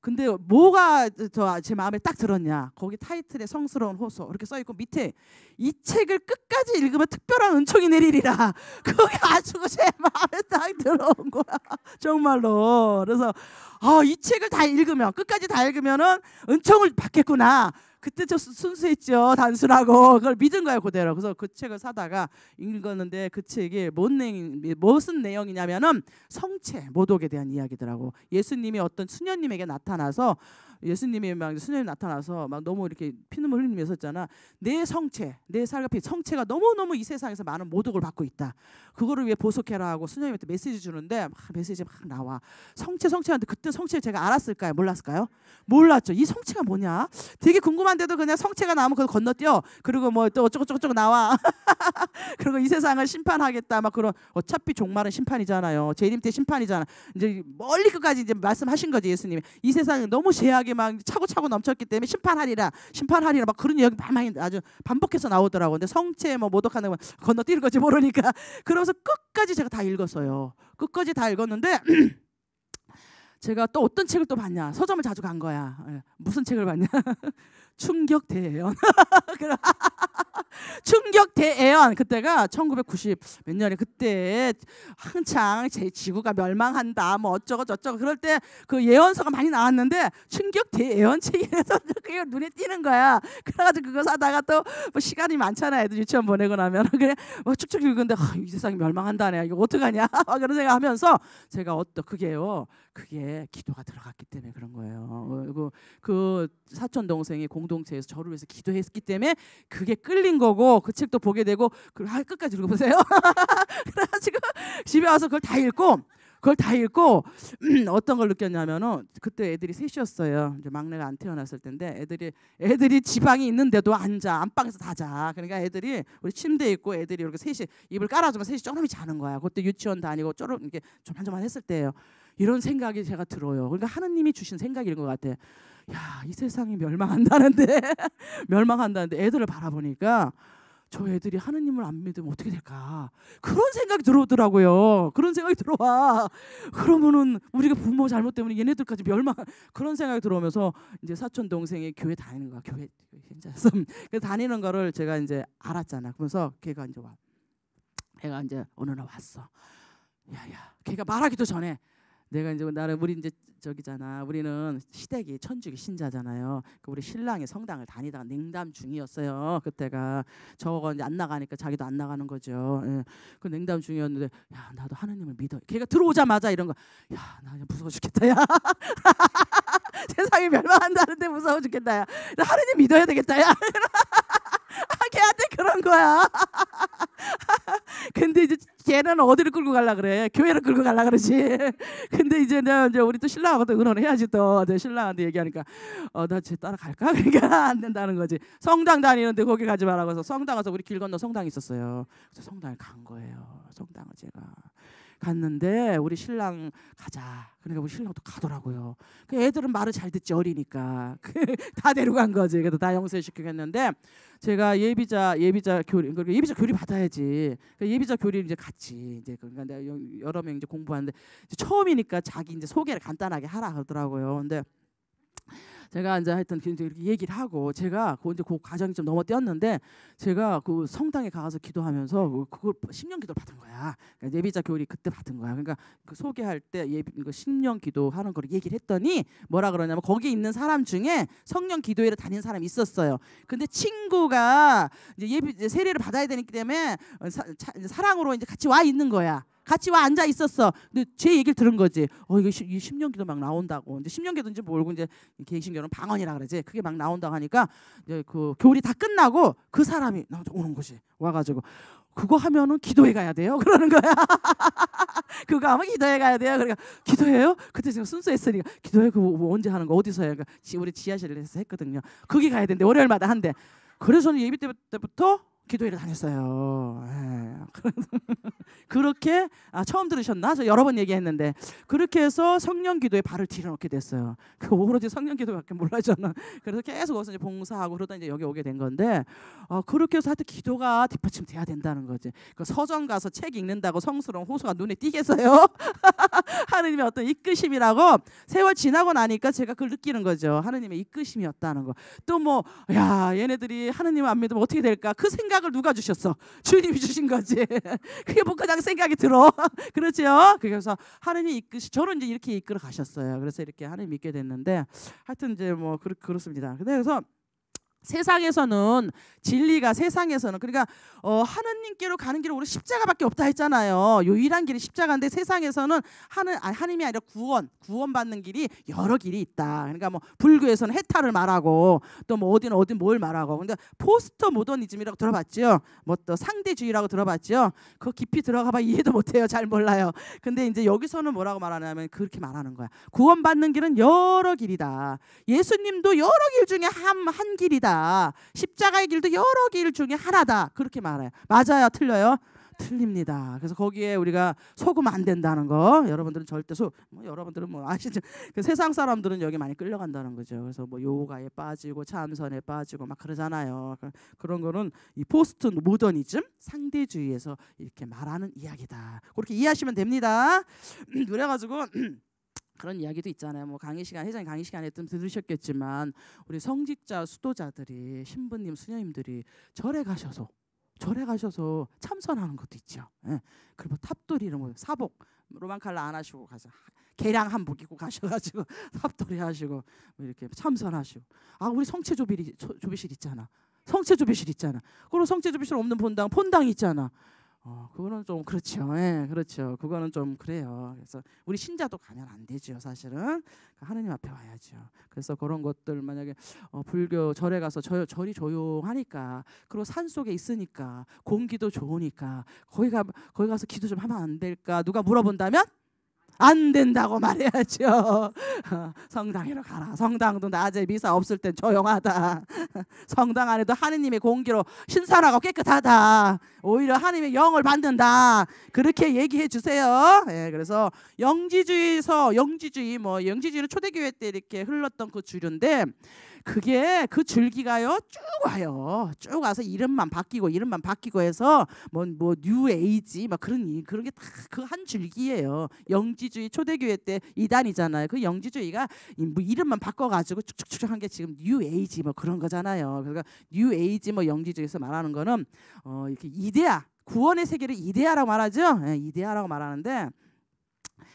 근데 뭐가 저 제 마음에 딱 들었냐? 거기 타이틀에 성스러운 호소 이렇게 써 있고 밑에 이 책을 끝까지 읽으면 특별한 은총이 내리리라. 그게 아주 제 마음에 딱 들어온 거야. 정말로. 그래서 아이 책을 다 읽으면 끝까지 다 읽으면은 은총을 받겠구나. 그때 저 순수했죠. 단순하고 그걸 믿은 거예요, 그대로. 그래서 그 책을 사다가 읽었는데 그 책이 뭔 내용, 무슨 내용이냐면은 성체 모독에 대한 이야기더라고. 예수님이 어떤 수녀님에게 나타나서 예수님이 막 수녀에 나타나서 막 너무 이렇게 피눈물 흘리면서었잖아내 성체, 내살갑이 성체가 너무 너무 이 세상에서 많은 모독을 받고 있다. 그거를 위해 보석해라 하고 수녀님한테 메시지 주는데 막 메시지 막 나와. 성체, 성체한테 그때 성체를 제가 알았을까요? 몰랐을까요? 몰랐죠. 이 성체가 뭐냐? 되게 궁금한데도 그냥 성체가 나오면 그걸 건너뛰어. 그리고 뭐 또 어쩌고저쩌고 나와. 그리고 이 세상을 심판하겠다. 막 그런 어차피 종말은 심판이잖아요. 재림 때 심판이잖아. 이제 멀리 끝까지 이제 말씀하신 거지 예수님이 이세상이 너무 죄악이 여기 막 차고차고 넘쳤기 때문에 심판하리라 심판하리라 막 그런 이야기 많이 아주 반복해서 나오더라고 근데 성체 뭐 모독하는 거 건너뛰는 거지 모르니까 그러면서 끝까지 제가 다 읽었어요 끝까지 다 읽었는데 제가 또 어떤 책을 또 봤냐 서점을 자주 간 거야 예, 무슨 책을 봤냐 충격 대회언 충격 대회언 그때가 1990 몇 년에 그때 한창 제 지구가 멸망한다. 뭐 어쩌고 저쩌고 그럴 때 그 예언서가 많이 나왔는데 충격 대회언 책에서 그게 눈에 띄는 거야. 그래가지고 그거 사다가 또 뭐 시간이 많잖아. 애들 유치원 보내고 나면 그래뭐축쭉 읽는데 이 세상이 멸망한다네. 이거 어떡하냐. 막 그런 생각하면서 제가 어떠 그게요. 그게 기도가 들어갔기 때문에 그런 거예요. 어, 그리고 그 사촌 동생이 공동체에서 저를 위해서 기도했기 때문에 그게 끌린 거고 그 책도 보게 되고 그 끝까지 읽어보세요. 그래가지고 집에 와서 그걸 다 읽고 그걸 다 읽고 음, 어떤 걸 느꼈냐면은 그때 애들이 셋이었어요. 이제 막내가 안 태어났을 텐데 애들이 애들이 지방이 있는데도 앉아 안방에서 다 자. 그러니까 애들이 우리 침대 있고 애들이 이렇게 셋이 입을 깔아주면 셋이 쪼그이 자는 거야. 그때 유치원 다니고 쪼름 이렇게 조만조만 했을 때예요. 이런 생각이 제가 들어요. 그러니까 하느님이 주신 생각인 것 같아. 요 야, 이 세상이 멸망한다는데 멸망한다는데 애들을 바라보니까 저 애들이 하느님을 안 믿으면 어떻게 될까? 그런 생각이 들어오더라고요. 그런 생각이 들어와. 그러면은 우리가 부모 잘못 때문에 얘네들까지 멸망 그런 생각이 들어오면서 이제 사촌 동생이 교회 다니는 거야. 교회 괜찮았어. 그 다니는 거를 제가 이제 알았잖아. 그래서 걔가 이제 와. 걔가 이제 어느 날 왔어. 야야. 걔가 말하기도 전에 내가 이제 나를 우리 이제 저기잖아. 우리는 시댁이 천주교 신자잖아요. 그 우리 신랑이 성당을 다니다가 냉담 중이었어요. 그때가 저거 이제 안 나가니까 자기도 안 나가는 거죠. 예. 그 냉담 중이었는데 야 나도 하느님을 믿어. 걔가 들어오자마자 이런 거. 야나 그냥 무서워 죽겠다. 야 세상이 멸망한다는데 무서워 죽겠다. 야나하느님 믿어야 되겠다. 야 아, 걔한테 그런 거야. 근데 이제 걔는 어디를 끌고 갈라 그래? 교회를 끌고 갈라 그러지. 근데 이제 내가 이제 우리 또 신랑하고 또의논 해야지 또. 이 신랑한테 얘기하니까 어나쟤 따라갈까? 그러니까 안 된다는 거지. 성당 다니는데 거기 가지 말라고 해서 성당 가서 우리 길 건너 성당 있었어요. 그래서 성당을간 거예요. 성당을 제가. 갔는데 우리 신랑 가자. 그러니까 우리 신랑도 가더라고요. 그 애들은 말을 잘 듣지 어리니까 그 다 데려간 거지. 그래도다 영세시키겠는데 제가 예비자 예비자 교리 그 예비자 교리 받아야지. 그 예비자 교리를 이제 같이 이제 그러니까 내가 여러 명 이제 공부하는데 이제 처음이니까 자기 이제 소개를 간단하게 하라 그러더라고요. 근데 제가 이제 하여튼 이제 이렇게 얘기를 하고 제가 그 이제 그 과정이 좀 넘어뛰었는데 제가 그 성당에 가서 기도하면서 그 그걸 십년 기도 받은 거야. 그러니까 예비자 교리 그때 받은 거야. 그러니까 그 소개할 때 예비 그 십년 기도하는 걸 얘기를 했더니 뭐라 그러냐면 거기 있는 사람 중에 성령 기도회를 다닌 사람이 있었어요. 근데 친구가 이제 예비 세례를 받아야 되기 때문에 어, 사, 랑으로 이제 같이 와 있는 거야. 같이 와 앉아 있었어. 근데 제 얘기를 들은 거지. 어 이거 시, 이 십년기도 막 나온다고. 근데 십년기도인지 모르고 이제 개신교는 방언이라 그러지. 그게 막 나온다고 하니까 이제 그 교리 다 끝나고 그 사람이 나 오는 거지. 와가지고 그거 하면은 기도해 가야 돼요. 그러는 거야. 그거 하면 기도해 가야 돼요. 그러니까 기도해요? 그때 제가 순수했으니까 기도해 그거 뭐, 뭐 언제 하는 거 어디서 해요? 그러니까 우리 지하실에서 했거든요. 거기 가야 되는데 월요일마다 한대. 그래서 예비 때부터 기도회를 다녔어요. 예. 그렇게 아, 처음 들으셨나? 저 여러 번 얘기했는데 그렇게 해서 성령 기도에 발을 들여놓게 됐어요. 그 오로지 성령 기도밖에 몰라 저는. 그래서 계속 거기서 이제 봉사하고 그러다 이제 여기 오게 된 건데 어, 그렇게 해서 하여튼 기도가 뒷받침돼야 된다는 거지. 그 서점 가서 책 읽는다고 성스러운 호소가 눈에 띄겠어요? 하느님의 어떤 이끄심이라고 세월 지나고 나니까 제가 그걸 느끼는 거죠. 하느님의 이끄심이었다는 거. 또 뭐야 얘네들이 하느님 안 믿으면 어떻게 될까? 그 생각 생각을 누가 주셨어? 주님이 주신 거지. 그게 목회장 뭐 생각이 들어. 그렇죠 그래서 하나님 이끄시, 이 저는 이제 이렇게 이끌어 가셨어요. 그래서 이렇게 하나님 믿게 됐는데 하여튼 이제 뭐 그렇, 그렇습니다. 근데 그래서 세상에서는 진리가 세상에서는 그러니까 어, 하느님께로 가는 길은 우리 십자가밖에 없다 했잖아요. 유일한 길이 십자가인데 세상에서는 하는 아니, 하나님이 아니라 구원, 구원받는 길이 여러 길이 있다. 그러니까 뭐 불교에서는 해탈을 말하고 또 뭐 어디는 어디 뭘 말하고. 근데 포스터 모더니즘이라고 들어봤죠. 뭐 또 상대주의라고 들어봤죠. 그 깊이 들어가봐 이해도 못해요. 잘 몰라요. 근데 이제 여기서는 뭐라고 말하냐면 그렇게 말하는 거야. 구원받는 길은 여러 길이다. 예수님도 여러 길 중에 한 한 길이다. 하나다. 십자가의 길도 여러 길 중에 하나다. 그렇게 말해요. 맞아요. 틀려요. 틀립니다. 그래서 거기에 우리가 속으면 안 된다는 거 여러분들은 절대 속. 뭐 여러분들은 뭐 아시죠? 그 세상 사람들은 여기 많이 끌려간다는 거죠. 그래서 뭐 요가에 빠지고 참선에 빠지고 막 그러잖아요. 그, 그런 거는 이 포스트 모더니즘 상대주의에서 이렇게 말하는 이야기다. 그렇게 이해하시면 됩니다. 그래가지고 그런 이야기도 있잖아요. 뭐 강의 시간 회장님 강의 시간에 좀 들으셨겠지만 우리 성직자 수도자들이 신부님 수녀님들이 절에 가셔서 절에 가셔서 참선하는 것도 있죠. 예. 그리고 탑돌이 이런 거 사복 로만 칼라 안 하시고 가서 계량 한복 입고 가셔가지고 탑돌이 하시고 뭐 이렇게 참선하시고 아 우리 성체 조비리, 조비실 있잖아. 성체 조비실 있잖아. 그리고 성체 조비실 없는 본당 본당 있잖아. 어, 그거는 좀 그렇죠. 예, 그렇죠. 그거는 좀 그래요. 그래서 우리 신자도 가면 안 되죠, 사실은. 그러니까 하느님 앞에 와야죠. 그래서 그런 것들 만약에 어, 불교 절에 가서 저, 절이 조용하니까 그리고 산 속에 있으니까 공기도 좋으니까 거기 가 거기 가서 기도 좀 하면 안 될까? 누가 물어본다면 안 된다고 말해야죠. 성당으로 가라. 성당도 낮에 미사 없을 땐 조용하다. 성당 안에도 하느님의 공기로 신선하고 깨끗하다. 오히려 하느님의 영을 받는다. 그렇게 얘기해 주세요. 예, 그래서 영지주의에서 영지주의 뭐 영지주의는 초대교회 때 이렇게 흘렀던 그 주류인데 그게 그 줄기가요 쭉 와요. 쭉 와서 이름만 바뀌고 이름만 바뀌고 해서 뭐뭐뉴 에이지 막 그런 그런 게 다 그 한 줄기예요. 영지주의 초대교회 때 이단이잖아요. 그 영지주의가 뭐 이름만 바꿔가지고 쭉쭉쭉 한게 지금 뉴 에이지 뭐 그런 거잖아요. 그러니까 뉴 에이지 뭐 영지주의에서 말하는 거는 어 이렇게 이데아 구원의 세계를 이데아라고 말하죠. 예, 이데아라고 말하는데.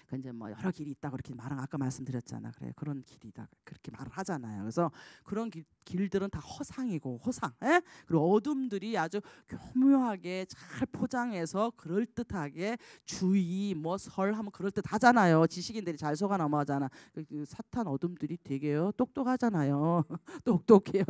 그 이제 뭐 여러 길이 있다 그렇게 말은 아까 말씀드렸잖아. 그래 그런 길이다 그렇게 말을 하잖아요. 그래서 그런 길, 길들은 다 허상이고 허상. 에? 예? 그리고 어둠들이 아주 교묘하게 잘 포장해서 그럴 듯하게 주의 뭐설 하면 그럴 듯하잖아요. 지식인들이 잘 속아 넘어가잖아. 그, 그 사탄 어둠들이 되게요 똑똑하잖아요. 똑똑해요.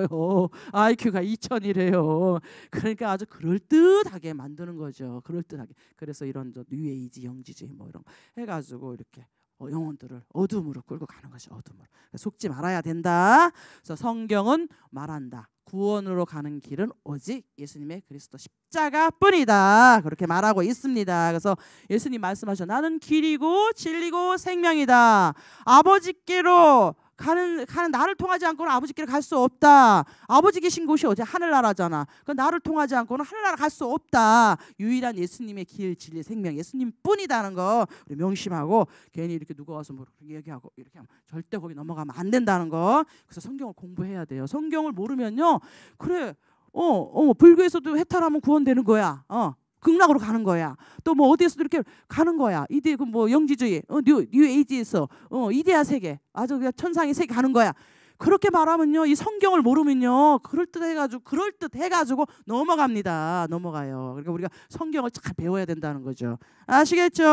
IQ가 2000이래요. 그러니까 아주 그럴 듯하게 만드는 거죠. 그럴 듯하게. 그래서 이런 뉴에이지 영지주의 뭐 이런 거 해가지고. 끌고 이렇게 어, 영혼들을 어둠으로 끌고 가는 것이 어둠으로 그러니까 속지 말아야 된다. 그래서 성경은 말한다. 구원으로 가는 길은 오직 예수님의 그리스도 십자가뿐이다. 그렇게 말하고 있습니다. 그래서 예수님 말씀하셔 나는 길이고 진리고 생명이다. 아버지께로 가는 가는 나를 통하지 않고는 아버지께로 갈 수 없다. 아버지 계신 곳이 어제 하늘나라잖아. 그 나를 통하지 않고는 하늘나라 갈 수 없다. 유일한 예수님의 길, 진리, 생명 예수님뿐이다는 거 우리 명심하고 괜히 이렇게 누가 와서 뭐 얘기하고 이렇게 하면 절대 거기 넘어가면 안 된다는 거. 그래서 성경을 공부해야 돼요. 성경을 모르면요, 그래. 어, 어, 불교에서도 해탈하면 구원되는 거야. 어, 극락으로 가는 거야. 또 뭐 어디에서도 이렇게 가는 거야. 이데 그뭐 영지주의, 어, 뉴, 뉴 에이지에서 어, 이데아 세계, 아주 그냥 천상의 세계 가는 거야. 그렇게 말하면요, 이 성경을 모르면요, 그럴 듯 해가지고 그럴 듯 해가지고 넘어갑니다. 넘어가요. 그러니까 우리가 성경을 잘 배워야 된다는 거죠. 아시겠죠?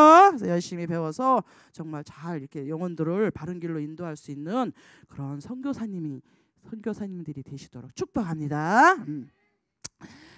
열심히 배워서 정말 잘 이렇게 영혼들을 바른 길로 인도할 수 있는 그런 선교사님이 선교사님들이 되시도록 축복합니다. 음.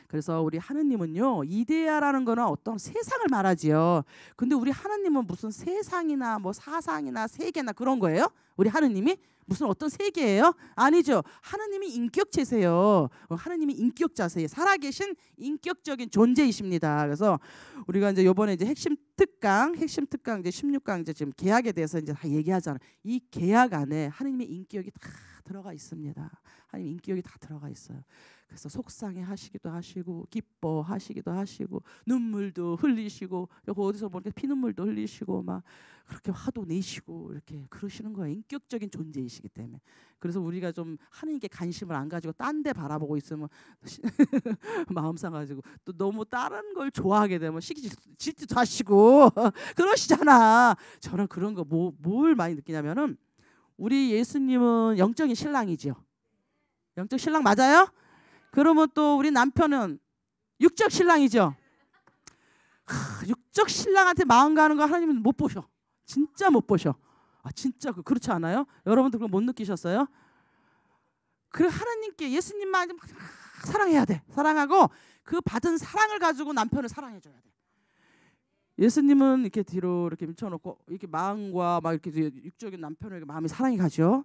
그래서 우리 하느님은요 이데아라는 거는 어떤 세상을 말하지요. 근데 우리 하느님은 무슨 세상이나 뭐 사상이나 세계나 그런 거예요? 우리 하느님이 무슨 어떤 세계예요? 아니죠. 하느님이 인격체세요. 어, 하느님이 인격자세요. 살아계신 인격적인 존재이십니다. 그래서 우리가 이제 요번에 이제 핵심 특강, 핵심 특강 이제 16강 이제 지금 계약에 대해서 이제 다 얘기하잖아요. 이 계약 안에 하느님의 인격이 다 들어가 있습니다. 하나님 인격이 다 들어가 있어요. 그래서 속상해 하시기도 하시고 기뻐하시기도 하시고 눈물도 흘리시고 어디서 보니까 피눈물도 흘리시고 막 그렇게 화도 내시고 이렇게 그러시는 거예요. 인격적인 존재이시기 때문에. 그래서 우리가 좀 하나님께 관심을 안 가지고 딴데 바라보고 있으면 마음 상가지고 또 너무 다른 걸 좋아하게 되면 시기 질투도 하시고 그러시잖아. 저는 그런 거뭐 많이 느끼냐면은 우리 예수님은 영적인 신랑이지요. 영적 신랑 맞아요? 그러면 또 우리 남편은 육적 신랑이죠. 하, 육적 신랑한테 마음 가는 거 하나님은 못 보셔. 진짜 못 보셔. 아 진짜 그 그렇지 않아요? 여러분들 그걸 못 느끼셨어요? 그래 하나님께 예수님만 사랑해야 돼. 사랑하고 그 받은 사랑을 가지고 남편을 사랑해 줘야 돼. 예수님은 이렇게 뒤로 이렇게 밀쳐놓고 이렇게 마음과 막 이렇게 육적인 남편에게 마음이 사랑이 가죠.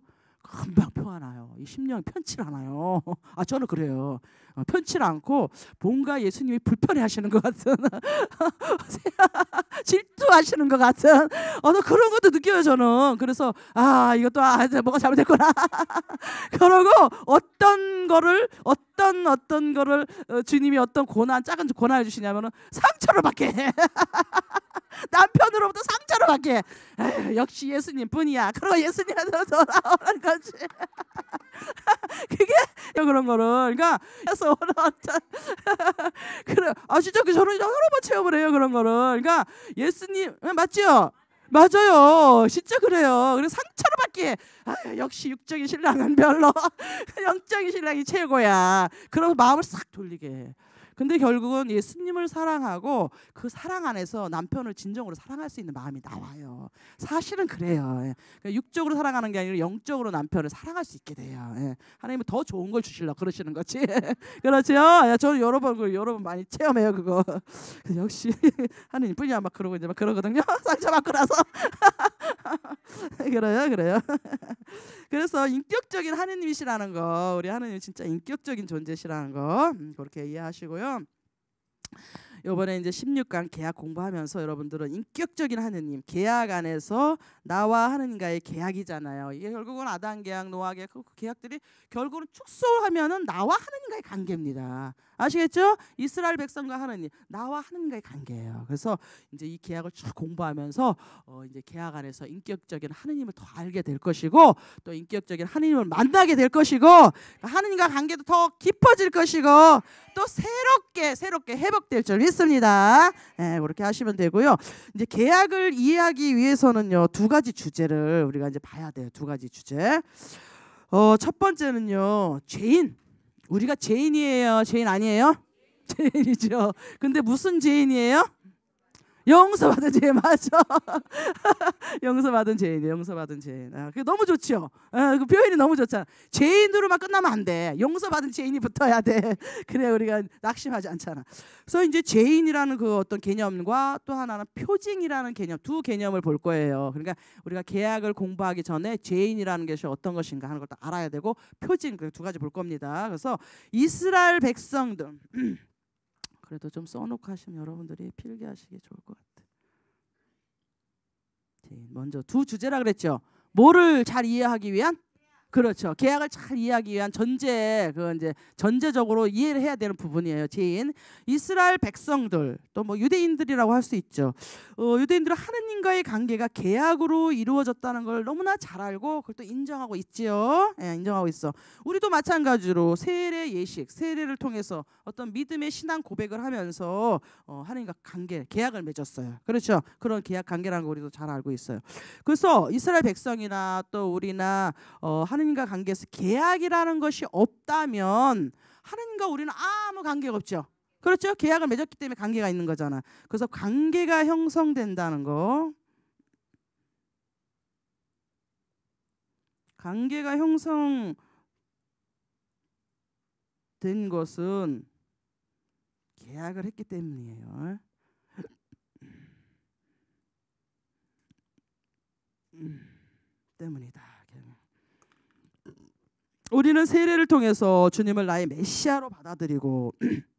금방 표하나요. 이심령 편치 않아요. 아 저는 그래요. 어, 편치 않고 뭔가 예수님이 불편해하시는 것 같은 질투하시는 것 같은 어느 그런 것도 느껴요 저는. 그래서 아 이것도 아 뭐가 잘못됐구나. 그러고 어떤 거를 어떤 어떤 거를 어, 주님이 어떤 고난 작은 고난을 주시냐면은 상처를 받게. 남편으로부터 상처를 받게. 에휴, 역시 예수님 뿐이야. 그러 예수님한테 돌아오는 거지. 그게 그런 거를 그러니까 그래아 진짜 그 저는 여러 번 체험을 해요 그런 거를 그러니까 예수님 맞죠? 맞아요. 진짜 그래요. 그래서 상처를 받기 아유, 역시 육적인 신랑은 별로 영적인 신랑이 최고야. 그러고 마음을 싹 돌리게. 근데 결국은 예수님을 사랑하고 그 사랑 안에서 남편을 진정으로 사랑할 수 있는 마음이 나와요. 사실은 그래요. 예. 그러니까 육적으로 사랑하는 게 아니라 영적으로 남편을 사랑할 수 있게 돼요. 예. 하나님은 더 좋은 걸 주실라 그러시는 거지. 그렇죠? 저는 여러 번 그 여러 번 많이 체험해요 그거. 역시 하나님 뿐이야 막 그러고 이제 막 그러거든요. 상처 받고 나서 그래요, 그래요. 그래서 인격적인 하느님이시라는 거, 우리 하느님 진짜 인격적인 존재시라는 거 음, 그렇게 이해하시고요. 요번에 이제 16강 계약 공부하면서 여러분들은 인격적인 하느님, 계약 안에서 나와 하느님과의 계약이잖아요. 이게 결국은 아단 계약, 노아 계약, 그 계약들이 결국은 축소하면은 나와 하느님과의 관계입니다. 아시겠죠? 이스라엘 백성과 하느님 나와 하느님과의 관계예요. 그래서 이제 이 계약을 쭉 공부하면서 어 이제 계약 안에서 인격적인 하느님을 더 알게 될 것이고 또 인격적인 하느님을 만나게 될 것이고 그러니까 하느님과 관계도 더 깊어질 것이고 또 새롭게 새롭게 회복될 줄 믿습니다. 예, 그렇게 하시면 되고요. 이제 계약을 이해하기 위해서는요 두 가지 주제를 우리가 이제 봐야 돼요. 두 가지 주제. 어, 첫 번째는요 죄인. 우리가 죄인이에요. 죄인 아니에요? 죄인이죠. 근데 무슨 죄인이에요? 용서받은 죄 맞아. 용서받은 죄인, 용서받은 죄인. 아, 그게 너무 좋죠 아, 그 표현이 너무 좋잖아. 죄인으로만 끝나면 안 돼. 용서받은 죄인이 붙어야 돼. 그래 우리가 낙심하지 않잖아. 그래서 이제 죄인이라는 그 어떤 개념과 또 하나는 표징이라는 개념 두 개념을 볼 거예요. 그러니까 우리가 계약을 공부하기 전에 죄인이라는 것이 어떤 것인가 하는 걸또 알아야 되고 표징 그 두 가지 볼 겁니다. 그래서 이스라엘 백성들 그래도 좀 써놓고 하시면 여러분들이 필기하시기 좋을 것 같아요. 먼저 두 주제라 그랬죠. 뭐를 잘 이해하기 위한 그렇죠. 계약을 잘 이해하기 위한 전제 그 이제 전제적으로 이해를 해야 되는 부분이에요. 제인 이스라엘 백성들 또 뭐 유대인들이라고 할 수 있죠. 어, 유대인들은 하느님과의 관계가 계약으로 이루어졌다는 걸 너무나 잘 알고 그걸 또 인정하고 있지요. 예, 인정하고 있어. 우리도 마찬가지로 세례 예식, 세례를 통해서 어떤 믿음의 신앙 고백을 하면서 어, 하느님과 관계, 계약을 맺었어요. 그렇죠. 그런 계약 관계라는 걸 우리도 잘 알고 있어요. 그래서 이스라엘 백성이나 또 우리나 어, 하느 하나님과 관계에서 계약이라는 것이 없다면 하나님과 우리는 아무 관계가 없죠. 그렇죠? 계약을 맺었기 때문에 관계가 있는 거잖아. 그래서 관계가 형성된다는 거. 관계가 형성된 것은 계약을 했기 때문이에요. 때문이다. 우리는 세례를 통해서 주님을 나의 메시아로 받아들이고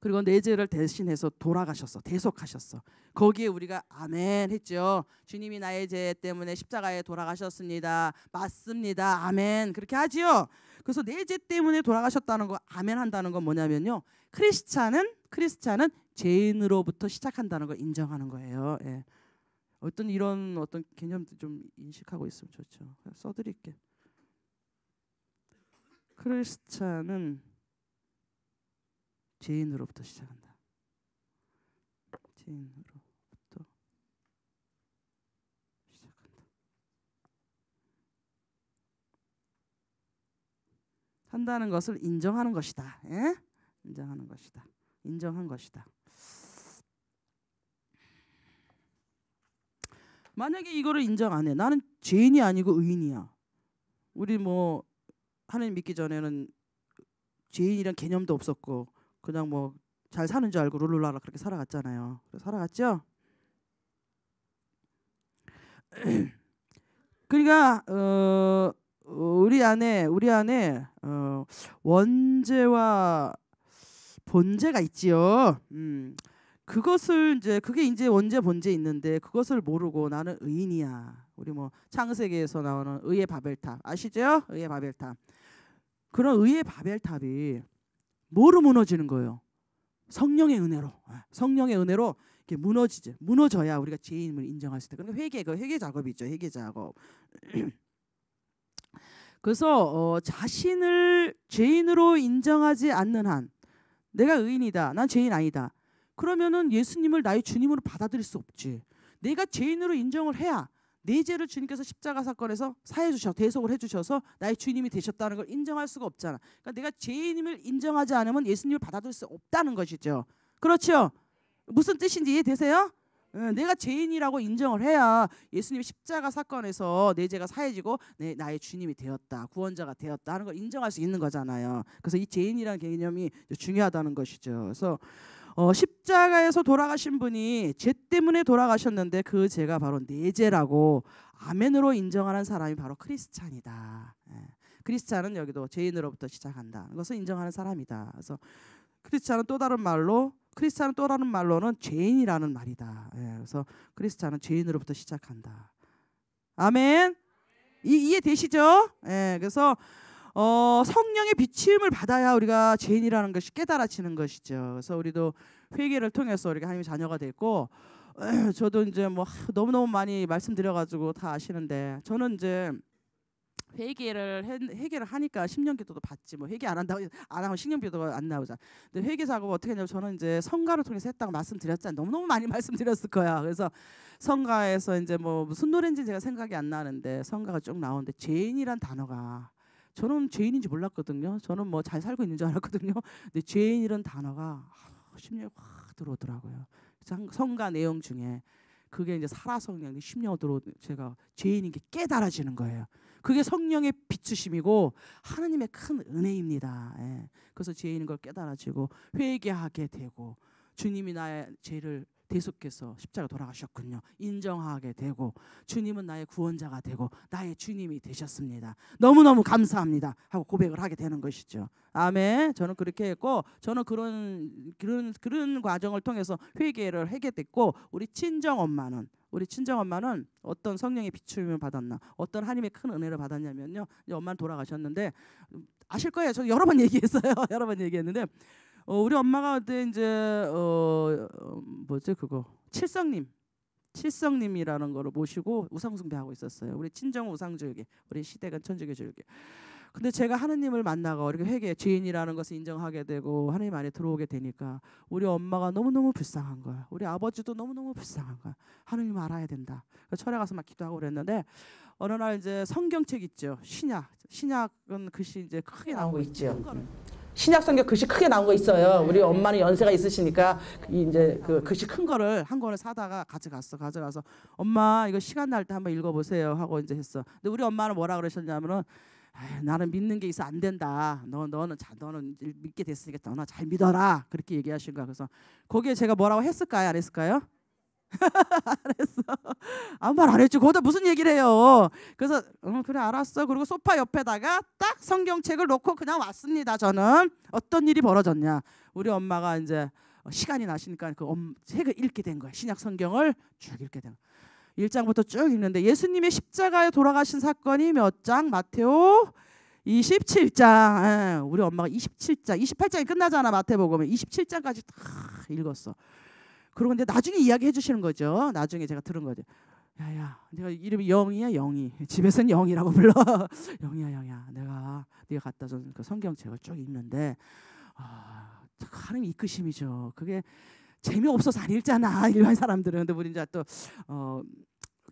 그리고 내 죄를 대신해서 돌아가셨어. 대속하셨어. 거기에 우리가 아멘 했죠. 주님이 나의 죄 때문에 십자가에 돌아가셨습니다. 맞습니다. 아멘. 그렇게 하지요. 그래서 내 죄 때문에 돌아가셨다는 거 아멘 한다는 건 뭐냐면요. 크리스찬은 크리스찬은 죄인으로부터 시작한다는 걸 인정하는 거예요. 예. 어떤 이런 어떤 개념도 좀 인식하고 있으면 좋죠. 써드릴게요. 크리스찬은 죄인으로부터 시작한다. 죄인으로부터 시작한다. 한다는 것을 인정하는 것이다. 예? 인정하는 것이다. 인정한 것이다. 만약에 이거를 인정 안 해. 나는 죄인이 아니고 의인이야. 우리 뭐 하나님 믿기 전에는 죄인이란 개념도 없었고 그냥 뭐 잘 사는 줄 알고 룰루라라 그렇게 살아갔잖아요. 살아갔죠. 그러니까 어, 우리 안에 우리 안에 어, 원죄와 본죄가 있지요. 음. 그것을 이제 그게 이제 원죄 본죄 있는데 그것을 모르고 나는 의인이야. 우리 뭐 창세기에서 나오는 의의 바벨탑 아시죠? 의의 바벨탑. 그런 의의 바벨탑이 뭐로 무너지는 거예요? 성령의 은혜로. 예, 성령의 은혜로 이렇게 무너지죠. 무너져야 우리가 죄인을 인정할 수 있다. 그러니까 회개, 그 회개 작업이죠. 회개 작업. 그래서 어, 자신을 죄인으로 인정하지 않는 한 내가 의인이다. 난 죄인 아니다. 그러면은 예수님을 나의 주님으로 받아들일 수 없지. 내가 죄인으로 인정을 해야 내 네 죄를 주님께서 십자가 사건에서 사해 주셔 대속을 해 주셔서 나의 주님이 되셨다는 걸 인정할 수가 없잖아. 그러니까 내가 죄인임을 인정하지 않으면 예수님을 받아들일 수 없다는 것이죠. 그렇죠? 무슨 뜻인지 이해되세요? 어, 내가 죄인이라고 인정을 해야 예수님의 십자가 사건에서 내 죄가 사해지고 내 나의 주님이 되었다 구원자가 되었다 하는 걸 인정할 수 있는 거잖아요. 그래서 이 죄인이라는 개념이 중요하다는 것이죠. 그래서 어, 십자가에서 돌아가신 분이 죄 때문에 돌아가셨는데 그 죄가 바로 내 죄라고 아멘으로 인정하는 사람이 바로 크리스찬이다. 예. 크리스찬은 여기도 죄인으로부터 시작한다. 그것을 인정하는 사람이다. 그래서 크리스찬은 또 다른 말로 크리스찬은 또 다른 말로는 죄인이라는 말이다. 예. 그래서 크리스찬은 죄인으로부터 시작한다. 아멘. 이, 이해되시죠? 예. 그래서 어, 성령의 비침을 받아야 우리가 죄인이라는 것이 깨달아지는 것이죠. 그래서 우리도 회개를 통해서 우리가 하나님의 자녀가 됐고 저도 이제 뭐 너무너무 많이 말씀드려가지고 다 아시는데 저는 이제 회개를 회개를 하니까 10년 기도도 받지 뭐 회개 안 한다고 안 하면 10년 기도가 안 나오잖아. 근데 회개 작업 어떻게 했냐면 저는 이제 성가를 통해서 했다고 말씀드렸잖아요. 너무너무 많이 말씀드렸을 거야. 그래서 성가에서 이제 뭐 무슨 노래인지 제가 생각이 안 나는데 성가가 쭉 나오는데 죄인이란 단어가 저는 죄인인지 몰랐거든요. 저는 뭐 잘 살고 있는 줄 알았거든요. 근데 죄인이란 단어가 아, 심령에 확 들어오더라고요. 성가 내용 중에 그게 이제 살아 성령이 심령으로 제가 죄인인 게 깨달아지는 거예요. 그게 성령의 비추심이고 하나님의 큰 은혜입니다. 예. 그래서 죄인인 걸 깨달아지고 회개하게 되고 주님이 나의 죄를 대속해서 십자가 돌아가셨군요. 인정하게 되고 주님은 나의 구원자가 되고 나의 주님이 되셨습니다. 너무너무 감사합니다. 하고 고백을 하게 되는 것이죠. 아멘. 저는 그렇게 했고 저는 그런 그런 그런 과정을 통해서 회개를 하게 됐고 우리 친정 엄마는 우리 친정 엄마는 어떤 성령의 비추임을 받았나, 어떤 하나님의 큰 은혜를 받았냐면요. 엄마는 돌아가셨는데 아실 거예요. 저 여러 번 얘기했어요. 여러 번 얘기했는데 어, 우리 엄마가 그때 이제 어, 어, 뭐지 그거 칠성님 칠성님이라는 거를 모시고 우상숭배하고 있었어요. 우리 친정 우상주에 우리 시댁은 천주교 주에 근데 제가 하느님을 만나고 이렇게 회개 죄인이라는 것을 인정하게 되고 하느님 안에 들어오게 되니까 우리 엄마가 너무너무 불쌍한 거야. 우리 아버지도 너무너무 불쌍한 거야. 하느님 알아야 된다. 철에 가서 막 기도하고 그랬는데 어느 날 이제 성경책 있죠. 신약. 신약은 글씨 그 이제 크게 나오고 있죠. 신약 성경 글씨 크게 나온 거 있어요. 네. 우리 엄마는 연세가 있으시니까 이제 그 아. 글씨 큰 거를 한 권을 사다가 가져갔어. 가져가서 엄마 이거 시간 날 때 한번 읽어보세요 하고 이제 했어. 근데 우리 엄마는 뭐라 그러셨냐면은 나는 믿는 게 있어 안 된다. 너 너는 자 너는 믿게 됐으니까 너나 잘 믿어라 그렇게 얘기하신 거야. 그래서 거기에 제가 뭐라고 했을까요? 안 했을까요? 그래서 아무 말 안 했지. 거기다 무슨 얘기를 해요. 그래서 어, 그래 알았어. 그리고 소파 옆에다가 딱 성경책을 놓고 그냥 왔습니다. 저는 어떤 일이 벌어졌냐. 우리 엄마가 이제 시간이 나시니까 그 엄, 책을 읽게 된거예 신약 성경을 쭉 읽게 된거예 1장부터 쭉 읽는데 예수님의 십자가에 돌아가신 사건이 몇 장? 마테오 27장. 예, 우리 엄마가 27장, 28장이 끝나잖아. 마태복음에 27장까지 다 읽었어. 그러고 이제 나중에 이야기해 주시는 거죠. 나중에 제가 들은 거죠. 야야, 내가 이름이 영이야, 영이. 집에서는 영이라고 불러. 영이야, 영이야. 내가 네가 갖다 준 그 성경책을 쭉 읽는데 아, 하나님 이끄심이죠. 그게 재미없어서 안 읽잖아 일반 사람들은 근데 우리 이제 또 어,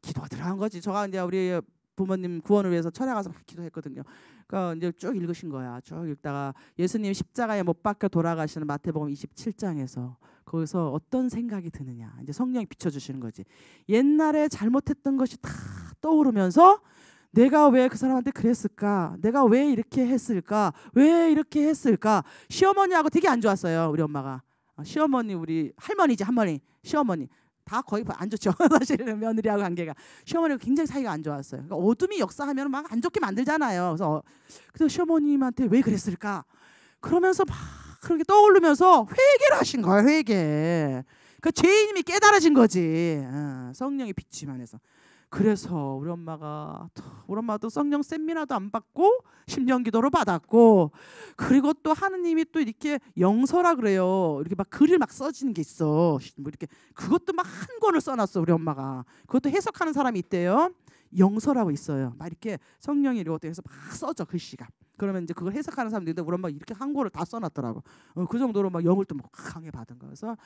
기도하들라간 거지 저가 이제 우리 부모님 구원을 위해서 철에 가서 막 기도했거든요. 그러니까 이제 쭉 읽으신 거야. 쭉 읽다가 예수님 십자가에 못 박혀 돌아가시는 마태복음 27장에서 거기서 어떤 생각이 드느냐. 이제 성령이 비춰주시는 거지. 옛날에 잘못했던 것이 다 떠오르면서 내가 왜 그 사람한테 그랬을까? 내가 왜 이렇게 했을까? 왜 이렇게 했을까? 시어머니하고 되게 안 좋았어요. 우리 엄마가. 어, 시어머니 우리 할머니지 할머니 시어머니 다 거의 안 좋죠. 사실 며느리하고 관계가 시어머니가 굉장히 사이가 안 좋았어요. 그러니까 어둠이 역사하면 막 안 좋게 만들잖아요. 그래서 어, 그래서 시어머님한테 왜 그랬을까? 그러면서 막 그렇게 떠오르면서 회개를 하신 거예요. 회개. 그 그러니까 죄인님이 깨달아진 거지. 어, 성령의 빛이 만해서. 그래서 우리 엄마가 우리 엄마도 성령 세미나도 안 받고 십년 기도로 받았고 그리고 또 하느님이 또 이렇게 영서라 그래요. 이렇게 막 글을 막 써지는 게 있어. 뭐 이렇게 그것도 막 한 권을 써놨어 우리 엄마가. 그것도 해석하는 사람이 있대요. 영서라고 있어요. 막 이렇게 성령이 이렇게 해서 막 써져 글씨가. 그러면 이제 그걸 해석하는 사람들인데 우리 엄마 이렇게 한 권을 다 써놨더라고. 어, 그 정도로 막 영을 또막 강해 받은 거여서.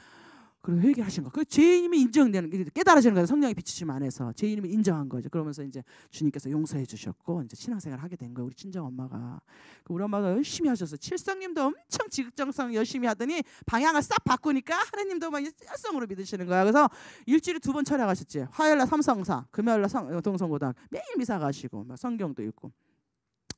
그리고 회개하신 거. 그죄인이 인정되는 깨달아지는 거예요. 성령의 비치심 안에서 죄인이 인정한 거죠. 그러면서 이제 주님께서 용서해 주셨고 이제 신앙생활 하게 된 거예요. 우리 친정 엄마가. 그 우리 엄마가 열심히 하셔서 칠성님도 엄청 지극정성 열심히 하더니 방향을 싹 바꾸니까 하느님도 막 짤성으로 믿으시는 거야. 그래서 일주일에 두 번 철야 가셨지. 화요일 날 삼성사, 금요일 날 동성고등 매일 미사 가시고 막 성경도 읽고.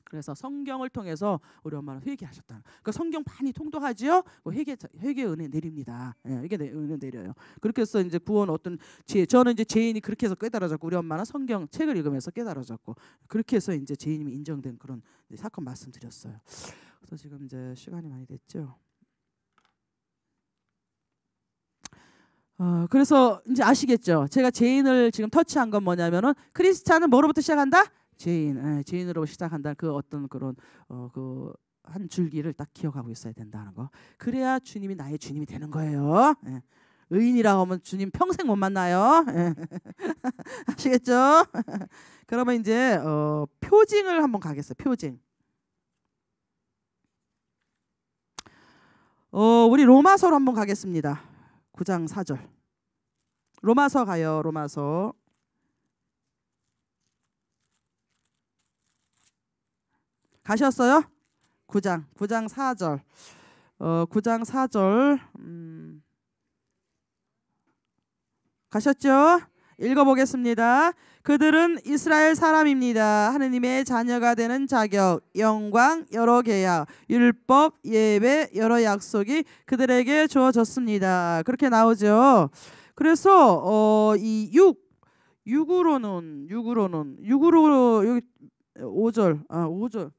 그래서 성경을 통해서 우리 엄마는 회개하셨다. 그러니까 성경 많이 통독하지요. 뭐 회개 회개 은혜 내립니다. 예, 회개 은혜 내려요. 그렇게 해서 이제 구원 어떤 죄 저는 이제 죄인이 그렇게 해서 깨달아졌고 우리 엄마는 성경 책을 읽으면서 깨달아졌고 그렇게 해서 이제 죄인이 인정된 그런 사건 말씀드렸어요. 그래서 지금 이제 시간이 많이 됐죠. 어, 그래서 이제 아시겠죠. 제가 죄인을 지금 터치한 건 뭐냐면은 크리스찬은 뭐로부터 시작한다? 죄인, 예, 죄인으로 시작한다는 그 어떤 그런 어, 그한 줄기를 딱 기억하고 있어야 된다는 거. 그래야 주님이 나의 주님이 되는 거예요. 예. 의인이라고 하면 주님 평생 못 만나요. 예. 아시겠죠? 그러면 이제 어, 표징을 한번 가겠어요. 표징. 어, 우리 로마서로 한번 가겠습니다. 9장 4절. 로마서 가요. 로마서. 가셨어요? 9장, 9장 4절. 어, 9장 4절. 음. 가셨죠? 읽어보겠습니다. 그들은 이스라엘 사람입니다. 하느님의 자녀가 되는 자격, 영광, 여러 계약, 율법, 예배, 여러 약속이 그들에게 주어졌습니다. 그렇게 나오죠. 그래서 어, 이 6, 6으로는 6으로는 6으로 5절, 아 5절,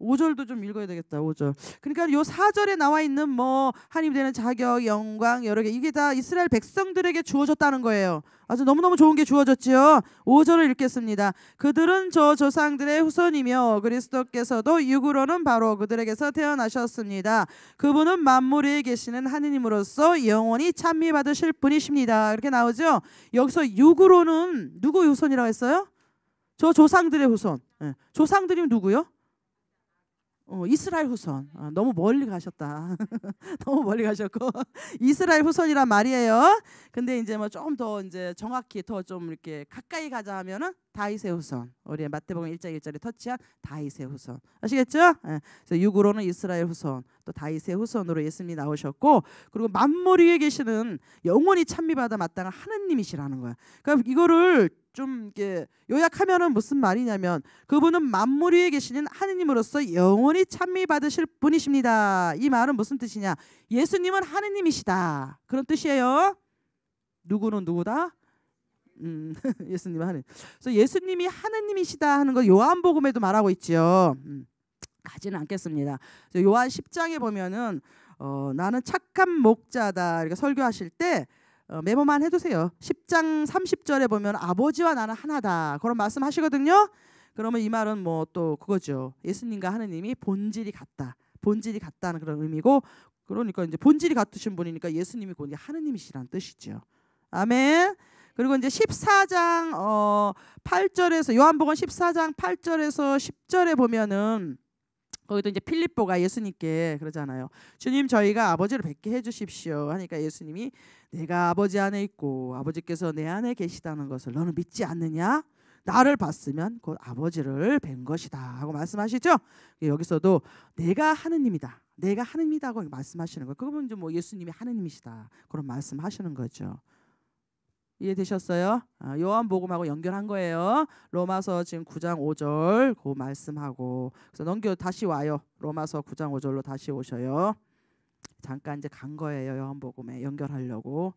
5절도좀 읽어야 되겠다. 5절 그러니까 요4절에 나와 있는 뭐 하나님 되는 자격, 영광 여러 개 이게 다 이스라엘 백성들에게 주어졌다는 거예요. 아주 너무너무 좋은 게 주어졌지요. 5절을 읽겠습니다. 그들은 저 조상들의 후손이며 그리스도께서도 육으로는 바로 그들에게서 태어나셨습니다. 그분은 만물 위에 계시는 하느님으로서 영원히 찬미 받으실 분이십니다. 이렇게 나오죠. 여기서 육으로는 누구 후손이라고 했어요? 저 조상들의 후손. 예. 조상들이 누구요? 어, 이스라엘 후손 어, 너무 멀리 가셨다 너무 멀리 가셨고 이스라엘 후손이란 말이에요 근데 이제 뭐좀더 이제 정확히 더 좀 이렇게 가까이 가자 하면은 다윗의 후손. 우리 마태복음 1장 1절에 터치한 다윗의 후손. 아시겠죠? 예. 그래서 육으로는 이스라엘 후손, 또 다윗의 후손으로 예수님이 나오셨고 그리고 만물 위에 계시는 영원히 찬미받아 마땅한 하느님이시라는 거야. 그러니까 이거를 좀 이렇게 요약하면 무슨 말이냐면 그분은 만물 위에 계시는 하느님으로서 영원히 찬미 받으실 분이십니다. 이 말은 무슨 뜻이냐? 예수님은 하느님이시다. 그런 뜻이에요. 누구는 누구다? 음, 예수님 하는. 그래서 예수님이 하느님이시다 하는 거 요한복음에도 말하고 있지요. 음, 가지는 않겠습니다. 요한 10장에 보면은 어, 나는 착한 목자다. 이렇게 설교하실 때 어, 메모만 해두세요. 10장 30절에 보면 아버지와 나는 하나다. 그런 말씀하시거든요. 그러면 이 말은 뭐 또 그거죠. 예수님과 하느님이 본질이 같다. 본질이 같다는 그런 의미고 그러니까 이제 본질이 같으신 분이니까 예수님이 곧 하느님이시란 뜻이죠. 아멘. 그리고 이제 14장 어 8절에서 요한복음 14장 8절에서 10절에 보면은 거기도 이제 필립보가 예수님께 그러잖아요. 주님 저희가 아버지를 뵙게 해 주십시오. 하니까 예수님이 내가 아버지 안에 있고 아버지께서 내 안에 계시다는 것을 너는 믿지 않느냐? 나를 봤으면 곧 아버지를 뵌 것이다 하고 말씀하시죠. 여기서도 내가 하느님이다. 내가 하느님이다고 말씀하시는 거예요. 그거는 뭐 예수님이 하느님이시다. 그런 말씀하시는 거죠. 이해되셨어요? 아, 요한복음하고 연결한 거예요. 로마서 지금 9장 5절 그 말씀하고 그래서 넘겨 다시 와요. 로마서 9장 5절로 다시 오셔요. 잠깐 이제 간 거예요. 요한복음에 연결하려고.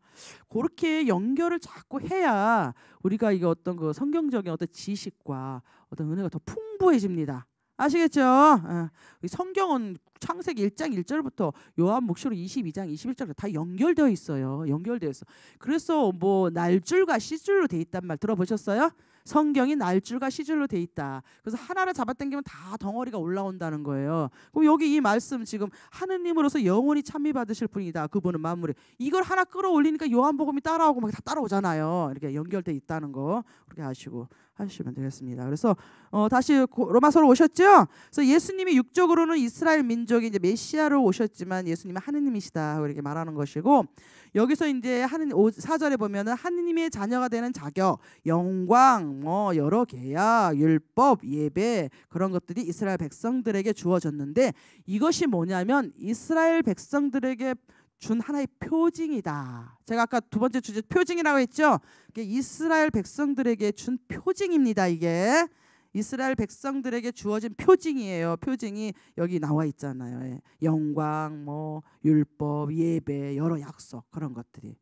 그렇게 연결을 자꾸 해야 우리가 이게 어떤 그 성경적인 어떤 지식과 어떤 은혜가 더 풍부해집니다. 아시겠죠? 예. 성경은 창세기 1장 1절부터 요한복음로 22장 21절 다 연결되어 있어요. 연결되어 있어. 그래서 뭐 날줄과 시줄로 돼 있단 말 들어보셨어요? 성경이 날줄과 시줄로 돼 있다. 그래서 하나를 잡아당기면 다 덩어리가 올라온다는 거예요. 그럼 여기 이 말씀 지금 하느님으로서 영원히 찬미 받으실 분이다. 그분은 만물에 이걸 하나 끌어올리니까 요한복음이 따라오고 막 다 따라오잖아요. 이렇게 연결돼 있다는 거 그렇게 아시고 하시면 되겠습니다. 그래서 어, 다시 로마서로 오셨죠? 그래서 예수님이 육적으로는 이스라엘 민족이 이제 메시아로 오셨지만 예수님은 하느님이시다 이렇게 말하는 것이고 여기서 이제 하는 사절에 보면은 하느님의 자녀가 되는 자격, 영광, 뭐 여러 계약, 율법, 예배 그런 것들이 이스라엘 백성들에게 주어졌는데 이것이 뭐냐면 이스라엘 백성들에게 준 하나의 표징이다. 제가 아까 두 번째 주제 표징이라고 했죠. 이게 이스라엘 백성들에게 준 표징입니다. 이게 이스라엘 백성들에게 주어진 표징이에요. 표징이 여기 나와 있잖아요. 예. 영광, 뭐 율법, 예배, 여러 약속 그런 것들이.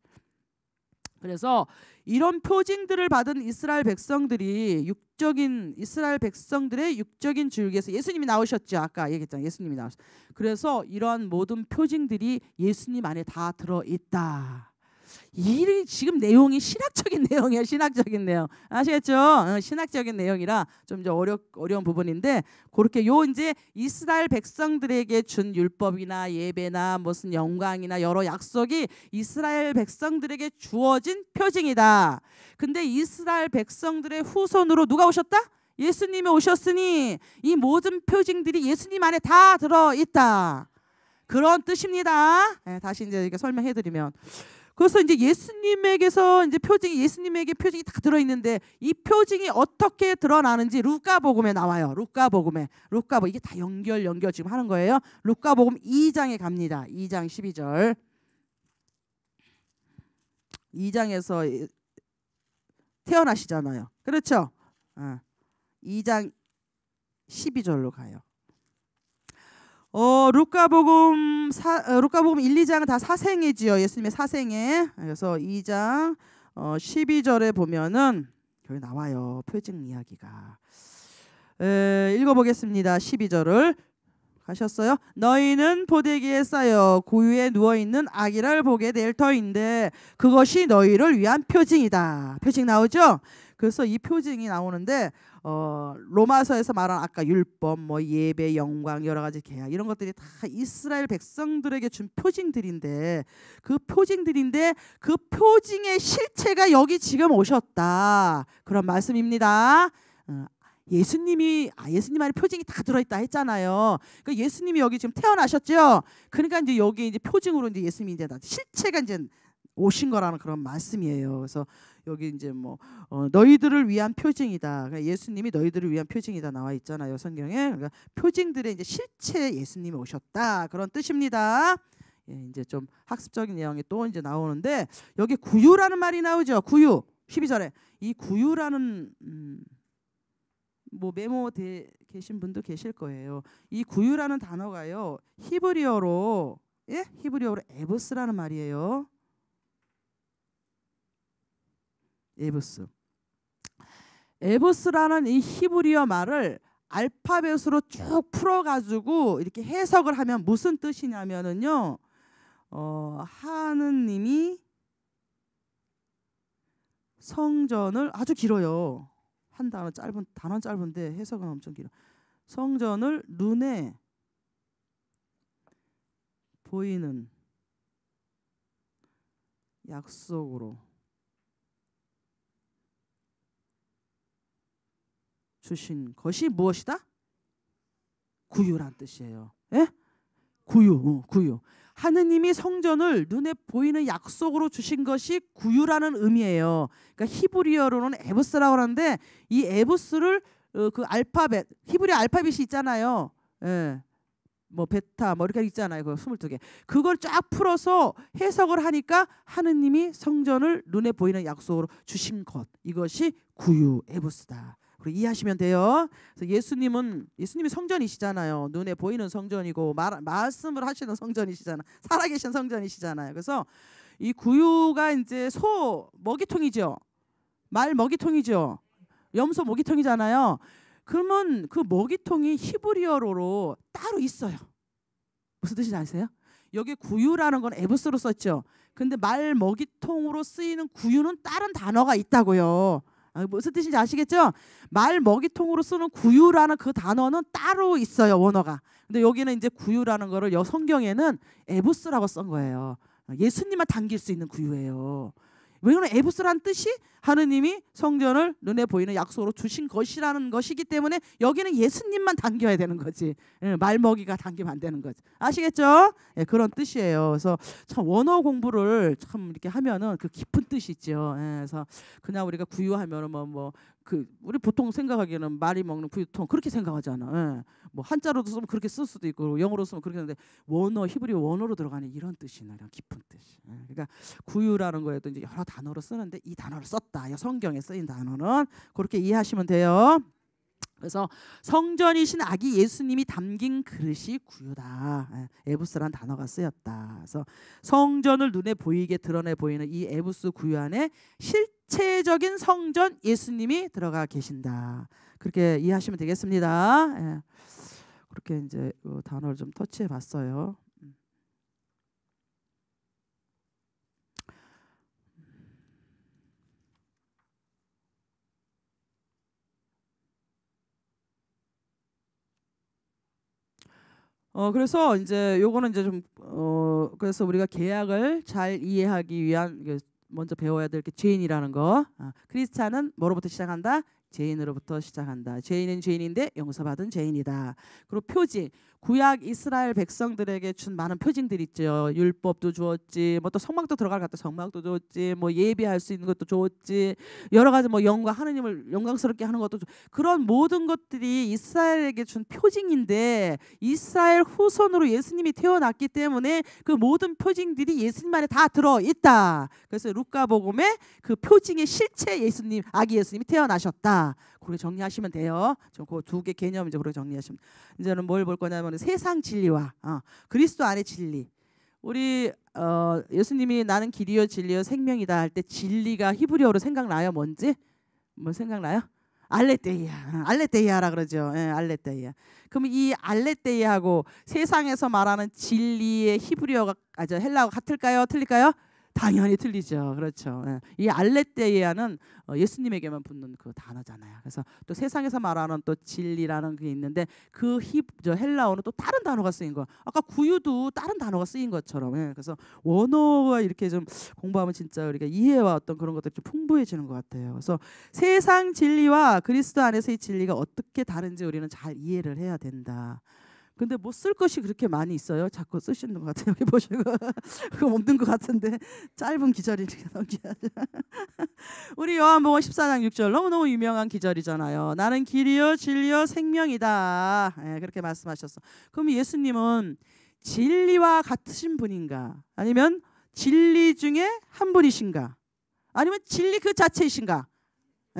그래서 이런 표징들을 받은 이스라엘 백성들이 육적인 이스라엘 백성들의 육적인 줄기에서 예수님이 나오셨죠. 아까 얘기했잖아요. 예수님이 나오셨. 그래서 이러한 모든 표징들이 예수님 안에 다 들어 있다. 이 지금 내용이 신학적인 내용이야 신학적인 내용 아시겠죠? 어, 신학적인 내용이라 좀 이제 어려 어려운 부분인데 그렇게 요 이제 이스라엘 백성들에게 준 율법이나 예배나 무슨 영광이나 여러 약속이 이스라엘 백성들에게 주어진 표징이다. 근데 이스라엘 백성들의 후손으로 누가 오셨다? 예수님이 오셨으니 이 모든 표징들이 예수님 안에 다 들어 있다. 그런 뜻입니다. 네, 다시 이제 이렇게 설명해 드리면 그래서 이제 예수님에게서 이제 표징이 예수님에게 표징이 다 들어 있는데 이 표징이 어떻게 드러나는지 루카복음에 나와요. 루카복음에 루카복 이게 다 연결 연결 지금 하는 거예요. 루카복음 2장에 갑니다. 2장 12절. 2장에서 태어나시잖아요. 그렇죠? 어. 2장 12절로 가요. 어, 루카복음 사, 어, 루카복음 1, 2장 은다사생이지요 예수님의 사생에 그래서 2장 어, 12절에 보면은 여기 나와요. 표징 이야기가. 에, 읽어보겠습니다. 12절을 가셨어요. 너희는 보대기에 쌓여 고유에 누워 있는 아기를 보게 될 터인데 그것이 너희를 위한 표징이다. 표징 나오죠? 그래서 이 표징이 나오는데 어, 로마서에서 말한 아까 율법, 뭐 예배, 영광 여러 가지 계약 이런 것들이 다 이스라엘 백성들에게 준 표징들인데 그 표징들인데 그 표징의 실체가 여기 지금 오셨다 그런 말씀입니다. 어, 예수님이 아 예수님 안에 표징이 다 들어있다 했잖아요. 그러니까 예수님이 여기 지금 태어나셨죠. 그러니까 이제 여기 이제 표징으로 이제 예수님이 이제 실체가 이제 오신 거라는 그런 말씀이에요. 그래서 여기 이제 뭐 어, 너희들을 위한 표징이다. 그러니까 예수님이 너희들을 위한 표징이다 나와 있잖아요 성경에. 그러니까 표징들의 이제 실체 예수님이 오셨다 그런 뜻입니다. 예, 이제 좀 학습적인 내용이 또 이제 나오는데 여기 구유라는 말이 나오죠. 구유 12절에 이 구유라는 음, 뭐메모되 계신 분도 계실 거예요. 이 구유라는 단어가요 히브리어로 예 히브리어로 에브스라는 말이에요. 에보스. 에보스라는 이 히브리어 말을 알파벳으로 쭉 풀어가지고 이렇게 해석을 하면 무슨 뜻이냐면은요, 어, 하느님이 성전을 아주 길어요. 한 단어 짧은 단어 짧은데 해석은 엄청 길어. 성전을 눈에 보이는 약속으로 주신 것이 무엇이다? 구유란 뜻이에요. 예? 구유, 어, 구유. 하느님이 성전을 눈에 보이는 약속으로 주신 것이 구유라는 의미예요. 그러니까 히브리어로는 에보스라고 하는데 이 에보스를 어, 그 알파벳 히브리 알파벳이 있잖아요. 예. 뭐 베타 뭐 이렇게 있잖아요. 그 22개. 그걸 쫙 풀어서 해석을 하니까 하느님이 성전을 눈에 보이는 약속으로 주신 것. 이것이 구유 에보스다. 그리고 이해하시면 돼요. 그래서 예수님은 예수님이 성전이시잖아요. 눈에 보이는 성전이고 말, 말씀을 하시는 성전이시잖아. 살아계신 성전이시잖아요. 그래서 이 구유가 이제 소 먹이통이죠. 말 먹이통이죠. 염소 먹이통이잖아요. 그러면 그 먹이통이 히브리어로 따로 있어요. 무슨 뜻인지 아세요? 여기 구유라는 건 에브스로 썼죠. 근데 말 먹이통으로 쓰이는 구유는 다른 단어가 있다고요. 아, 무슨 뜻인지 아시겠죠? 말 먹이통으로 쓰는 구유라는 그 단어는 따로 있어요 원어가. 근데 여기는 이제 구유라는 거를 여 성경에는 에보스라고 쓴 거예요. 예수님만 당길 수 있는 구유예요. 왜냐하면 에브스란 뜻이 하느님이 성전을 눈에 보이는 약속으로 주신 것이라는 것이기 때문에 여기는 예수님만 당겨야 되는 거지 예, 말먹이가 당기면 안 되는 거지 아시겠죠? 예, 그런 뜻이에요. 그래서 참 원어 공부를 참 이렇게 하면은 그 깊은 뜻이 있죠. 예, 그래서 그냥 우리가 구유하면은 뭐뭐 그 우리 보통 생각하기에는 말이 먹는 구유통 그렇게 생각하잖아 예. 뭐 한자로도 쓰면 그렇게 쓸 수도 있고 영어로 쓰면 그렇게 하는데 원어 히브리 원어로 들어가는 이런 뜻이나 이런 깊은 뜻이. 예. 그러니까 구유라는 거에도 이제 여러 단어로 쓰는데 이 단어를 썼다. 성경에 쓰인 단어는 그렇게 이해하시면 돼요. 그래서 성전이신 아기 예수님이 담긴 그릇이 구유다. 예, 에부스란 단어가 쓰였다. 그래서 성전을 눈에 보이게 드러내 보이는 이 에부스 구유 안에 실체적인 성전 예수님이 들어가 계신다. 그렇게 이해하시면 되겠습니다. 예. 그렇게 이제 어, 단어를 좀 터치해 봤어요. 어 그래서 이제 요거는 이제 좀 어 그래서 우리가 계약을 잘 이해하기 위한 그 먼저 배워야 될 게 죄인이라는 거. 아, 크리스찬은 뭐로부터 시작한다? 죄인으로부터 시작한다. 죄인은 죄인인데 용서받은 죄인이다. 그리고 표징. 구약 이스라엘 백성들에게 준 많은 표징들이 있죠. 율법도 주었지, 뭐 또 성막도 들어갈 같다 성막도 주었지, 뭐 예비할 수 있는 것도 주었지, 여러 가지 뭐 영광 하느님을 영광스럽게 하는 것도 주, 그런 모든 것들이 이스라엘에게 준 표징인데 이스라엘 후손으로 예수님이 태어났기 때문에 그 모든 표징들이 예수님 안에 다 들어 있다. 그래서 루카복음에 그 표징의 실체 예수님 아기 예수님이 태어나셨다. 그렇게 정리하시면 돼요. 그두 개 개념 이제 그렇게 정리하시면. 이제는 뭘 볼 거냐면 세상 진리와 어, 그리스도 안의 진리. 우리 어, 예수님이 나는 길이요 진리요 생명이다 할 때 진리가 히브리어로 생각나요 뭔지 뭐 생각나요? 알레테이야, 어, 알레테이야라 그러죠. 예, 알레테이야. 그럼 이 알레테이하고 세상에서 말하는 진리의 히브리어가 아 헬라어 같을까요? 틀릴까요? 당연히 틀리죠. 그렇죠. 예. 이 알레떼야는 어, 예수님에게만 붙는 그 단어잖아요. 그래서 또 세상에서 말하는 또 진리라는 게 있는데 그 힙 저 헬라어는 또 다른 단어가 쓰인 거. 아까 구유도 다른 단어가 쓰인 것처럼. 예. 그래서 원어와 이렇게 좀 공부하면 진짜 우리가 이해와 어떤 그런 것들 이좀 풍부해지는 것 같아요. 그래서 세상 진리와 그리스도 안에서의 진리가 어떻게 다른지 우리는 잘 이해를 해야 된다. 근데 못쓸 뭐 것이 그렇게 많이 있어요. 자꾸 쓰시는 것 같아요. 여기 보시고 그거 없는 것 같은데 짧은 기절이니까 넘기하자. 우리 요한복음 14장 6절 너무너무 유명한 기절이잖아요. 나는 길이요 진리요 생명이다. 예, 그렇게 말씀하셨어. 그럼 예수님은 진리와 같으신 분인가? 아니면 진리 중에 한 분이신가? 아니면 진리 그 자체이신가?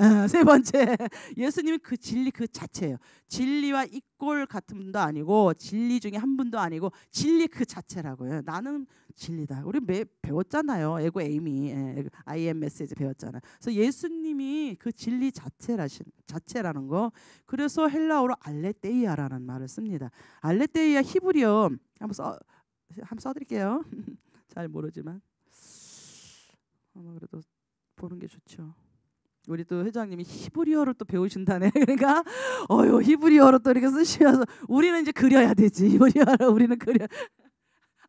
어, 세 번째, 예수님이그 진리 그 자체예요. 진리와 이꼴 같은 분도 아니고 진리 중에 한 분도 아니고 진리 그 자체라고요. 나는 진리다. 우리 매, 배웠잖아요. 에고 에이미 IM 예, 메시지 배웠잖아. 그래서 예수님이 그 진리 자체라신 자체라는 거. 그래서 헬라어로 알레테이아라는 말을 씁니다. 알레테이아 히브리어 한번 써 한번 써드릴게요. 잘 모르지만 아마 그래도 보는 게 좋죠. 우리 또 회장님이 히브리어를 또 배우신다네. 그러니까 어유 히브리어로 또 이렇게 쓰시면서 우리는 이제 그려야 되지. 히브리어로 우리는 그려.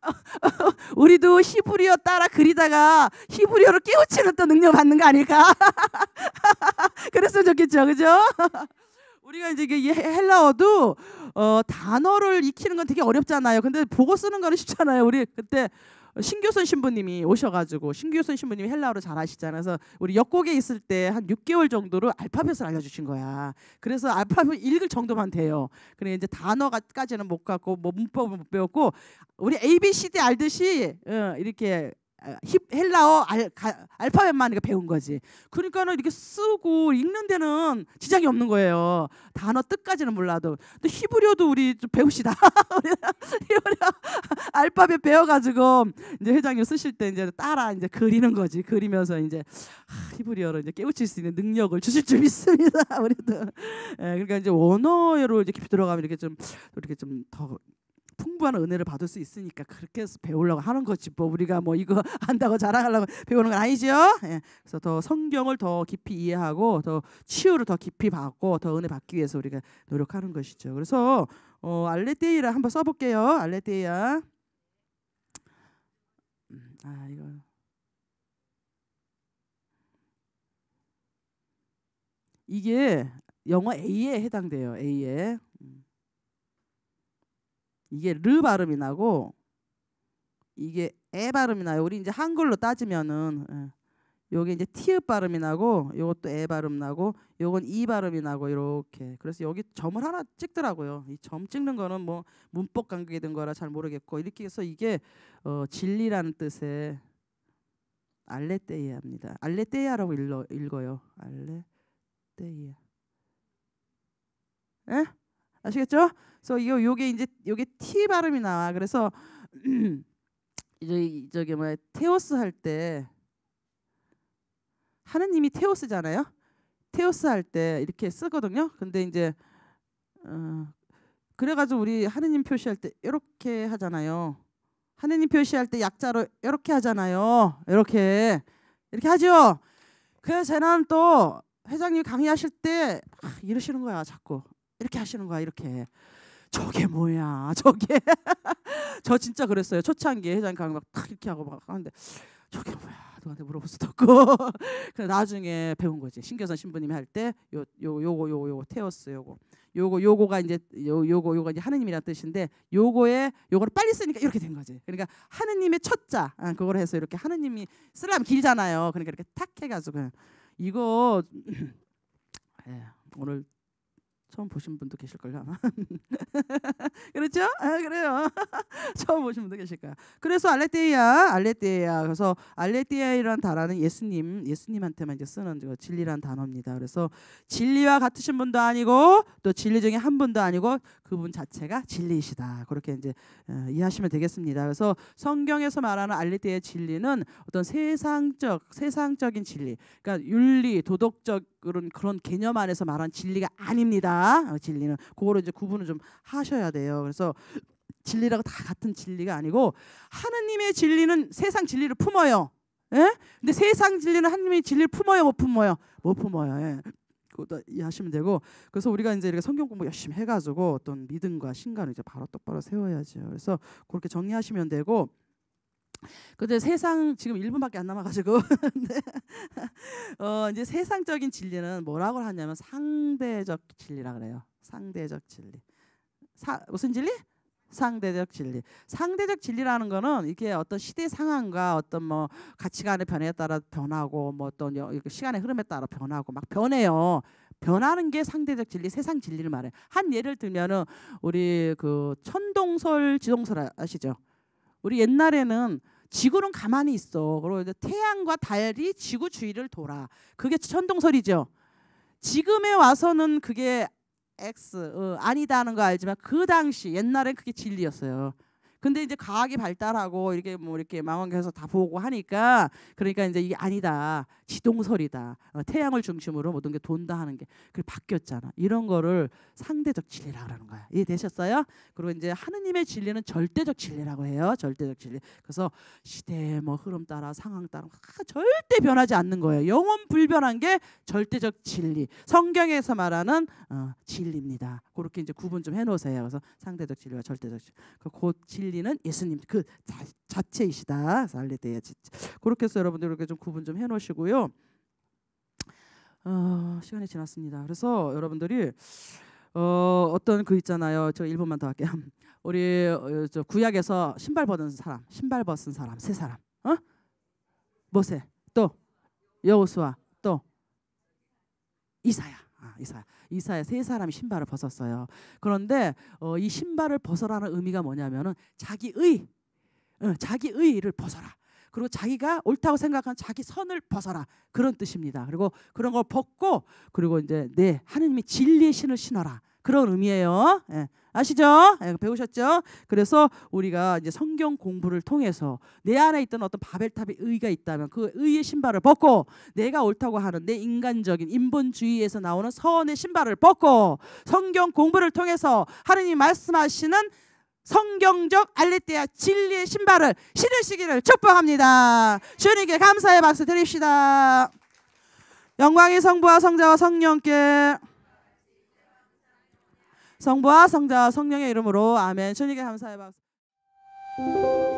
우리도 히브리어 따라 그리다가 히브리어로 깨우치는 또 능력 받는 거 아닐까? 그랬으면 좋겠죠, 그죠? 우리가 이제 이 헬라어도 어, 단어를 익히는 건 되게 어렵잖아요. 근데 보고 쓰는 거는 쉽잖아요. 우리 그때 신교선 신부님이 오셔가지고 신교선 신부님이 헬라어를 잘 하시잖아요. 그래서 우리 역곡에 있을 때 한 6개월 정도로 알파벳을 알려주신 거야. 그래서 알파벳 읽을 정도만 돼요. 그래 이제 단어까지는 못 갖고 뭐 문법을 못 배웠고 우리 A B C D 알듯이 어, 이렇게 아, 헬라어 알, 알파벳만 배운 거지. 그러니까는 이렇게 쓰고 읽는 데는 지장이 없는 거예요. 단어 뜻까지는 몰라도. 또 히브리어도 우리 좀 배웁시다. 히브리어 알파벳 배워가지고 이제 회장님 쓰실 때 이제 따라 이제 그리는 거지. 그리면서 이제 하, 히브리어로 이제 깨우칠 수 있는 능력을 주실 줄 믿습니다. 아무래도 예, 그러니까 이제 원어로 이제 깊이 들어가면 이렇게 좀 이렇게 좀 더 풍부한 은혜를 받을 수 있으니까 그렇게 해서 배우려고 하는 거지 뭐 우리가 뭐 이거 한다고 자랑하려고 배우는 건아니죠 예. 그래서 더 성경을 더 깊이 이해하고 더 치유를 더 깊이 받고 더 은혜 받기 위해서 우리가 노력하는 것이죠. 그래서 어, 알레테이라 한번 써볼게요. 알레테이야. 아 이거 이게 영어 A에 해당돼요. A에 음. 이게 르 발음이 나고 이게 에 발음이 나요. 우리 이제 한글로 따지면은 예. 요게 이제 티읕 발음이 나고 요것도 에 발음 나고 요건 이 발음이 나고 이렇게 그래서 여기 점을 하나 찍더라고요. 이 점 찍는 거는 뭐 문법 관계된 거라 잘 모르겠고 이렇게 해서 이게 어, 진리라는 뜻의 알레떼이아입니다알레떼이아라고 읽어, 읽어요. 알레떼이아 에? 예? 아시겠죠? 그래서 이거 요게 이제 요게 티 발음이 나와. 그래서 이제 저기 뭐 테오스 할때 하느님이 테오스잖아요. 테오스 할 때 이렇게 쓰거든요. 근데 이제 어, 그래가지고 우리 하느님 표시할 때 이렇게 하잖아요. 하느님 표시할 때 약자로 이렇게 하잖아요. 이렇게 이렇게 하죠. 그래서 저는 또회장님 강의하실 때 아, 이러시는 거야 자꾸 이렇게 하시는 거야 이렇게 저게 뭐야 저게 저 진짜 그랬어요 초창기에 회장님 강의 막탁 이렇게 하고 막 하는데 저게 뭐야 누구한테 물어볼 수도 없고 그래 나중에 배운 거지 신교선 신부님이 할 때 요 요 요거 요거 요거 테오스 요거 요거 요거가 이제 요 요거 요거 이제 하느님이란 뜻인데 요거에 요거를 빨리 쓰니까 이렇게 된 거지 그러니까 하느님의 첫자 아, 그걸 해서 이렇게 하느님이 쓰려면 길잖아요 그러니까 이렇게 탁 해가지고 이거 예, 오늘 처음 보신 분도 계실걸요 아마 그렇죠? 아, 그래요 처음 보신 분도 계실 거야 그래서 알레테아알레테아 그래서 알레테아이란 단어는 예수님 예수님한테만 이제 쓰는 진리란 단어입니다 그래서 진리와 같으신 분도 아니고 또 진리 중에 한 분도 아니고 그분 자체가 진리이시다 그렇게 이제 어, 이해하시면 되겠습니다 그래서 성경에서 말하는 알레테이아 진리는 어떤 세상적 세상적인 진리 그러니까 윤리 도덕적 그런 그런 개념 안에서 말한 진리가 아닙니다. 어, 진리는 그거를 이제 구분을 좀 하셔야 돼요. 그래서 진리라고 다 같은 진리가 아니고 하느님의 진리는 세상 진리를 품어요. 예? 근데 세상 진리는 하느님의 진리를 품어요, 못 품어요, 못 품어요. 예. 그것도 이해하시면 되고 그래서 우리가 이제 이렇게 성경 공부 열심히 해가지고 어떤 믿음과 신간을 이제 바로 똑바로 세워야죠. 그래서 그렇게 정리하시면 되고 근데 세상 지금 1분밖에 안 남아가지고 어 이제 세상적인 진리는 뭐라고 하냐면 상대적 진리라 그래요. 상대적 진리. 사, 무슨 진리? 상대적 진리. 상대적 진리라는 거는 이게 어떤 시대 상황과 어떤 뭐 가치관의 변화에 따라 변하고 뭐 어떤 시간의 흐름에 따라 변하고 막 변해요. 변하는 게 상대적 진리, 세상 진리를 말해. 한 예를 들면은 우리 그 천동설, 지동설 아시죠? 우리 옛날에는 지구는 가만히 있어. 그리고 태양과 달이 지구 주위를 돌아. 그게 천동설이죠. 지금에 와서는 그게 X 어, 아니다는 거 알지만 그 당시 옛날엔 그게 진리였어요. 근데 이제 과학이 발달하고 이렇게 뭐 이렇게 망원경에서 다 보고 하니까 그러니까 이제 이게 아니다. 지동설이다. 어, 태양을 중심으로 모든 게 돈다 하는 게그 바뀌었잖아. 이런 거를 상대적 진리라고 하는 거야. 이해되셨어요? 그리고 이제 하느님의 진리는 절대적 진리라고 해요. 절대적 진리. 그래서 시대 뭐 흐름 따라 상황 따라 아, 절대 변하지 않는 거예요. 영원 불변한 게 절대적 진리. 성경에서 말하는 어, 진리입니다. 그렇게 이제 구분 좀 해놓으세요. 그래서 상대적 진리와 절대적 진리. 그곧 그러니까 진리 진리는 예수님 그 자, 자체이시다. 살리데야 진짜. 그렇게 해서 여러분들 이렇게 좀 구분 좀 해놓으시고요. 어, 시간이 지났습니다. 그래서 여러분들이 어, 어떤 그 있잖아요. 저 1분만 더 할게요. 우리 어, 저 구약에서 신발 벗은 사람, 신발 벗은 사람 세 사람. 어? 모세 뭐 또 여호수아 또 이사야. 이사야, 이사야, 세 사람이 신발을 벗었어요. 그런데 어, 이 신발을 벗어라는 의미가 뭐냐면은 자기의, 어, 자기의를 벗어라. 그리고 자기가 옳다고 생각한 자기 선을 벗어라 그런 뜻입니다. 그리고 그런 걸 벗고 그리고 이제 네, 하느님이 진리의 신을 신어라. 그런 의미예요. 예. 아시죠? 예, 배우셨죠? 그래서 우리가 이제 성경 공부를 통해서 내 안에 있던 어떤 바벨탑의 의가 있다면 그 의의 신발을 벗고 내가 옳다고 하는 내 인간적인 인본주의에서 나오는 선의 신발을 벗고 성경 공부를 통해서 하느님 말씀하시는 성경적 알레테아 진리의 신발을 신으시기를 축복합니다. 주님께 감사의 박수 드립시다. 영광의 성부와 성자와 성령께 성부와 성자와 성령의 이름으로 아멘. 주님께 감사의 박수.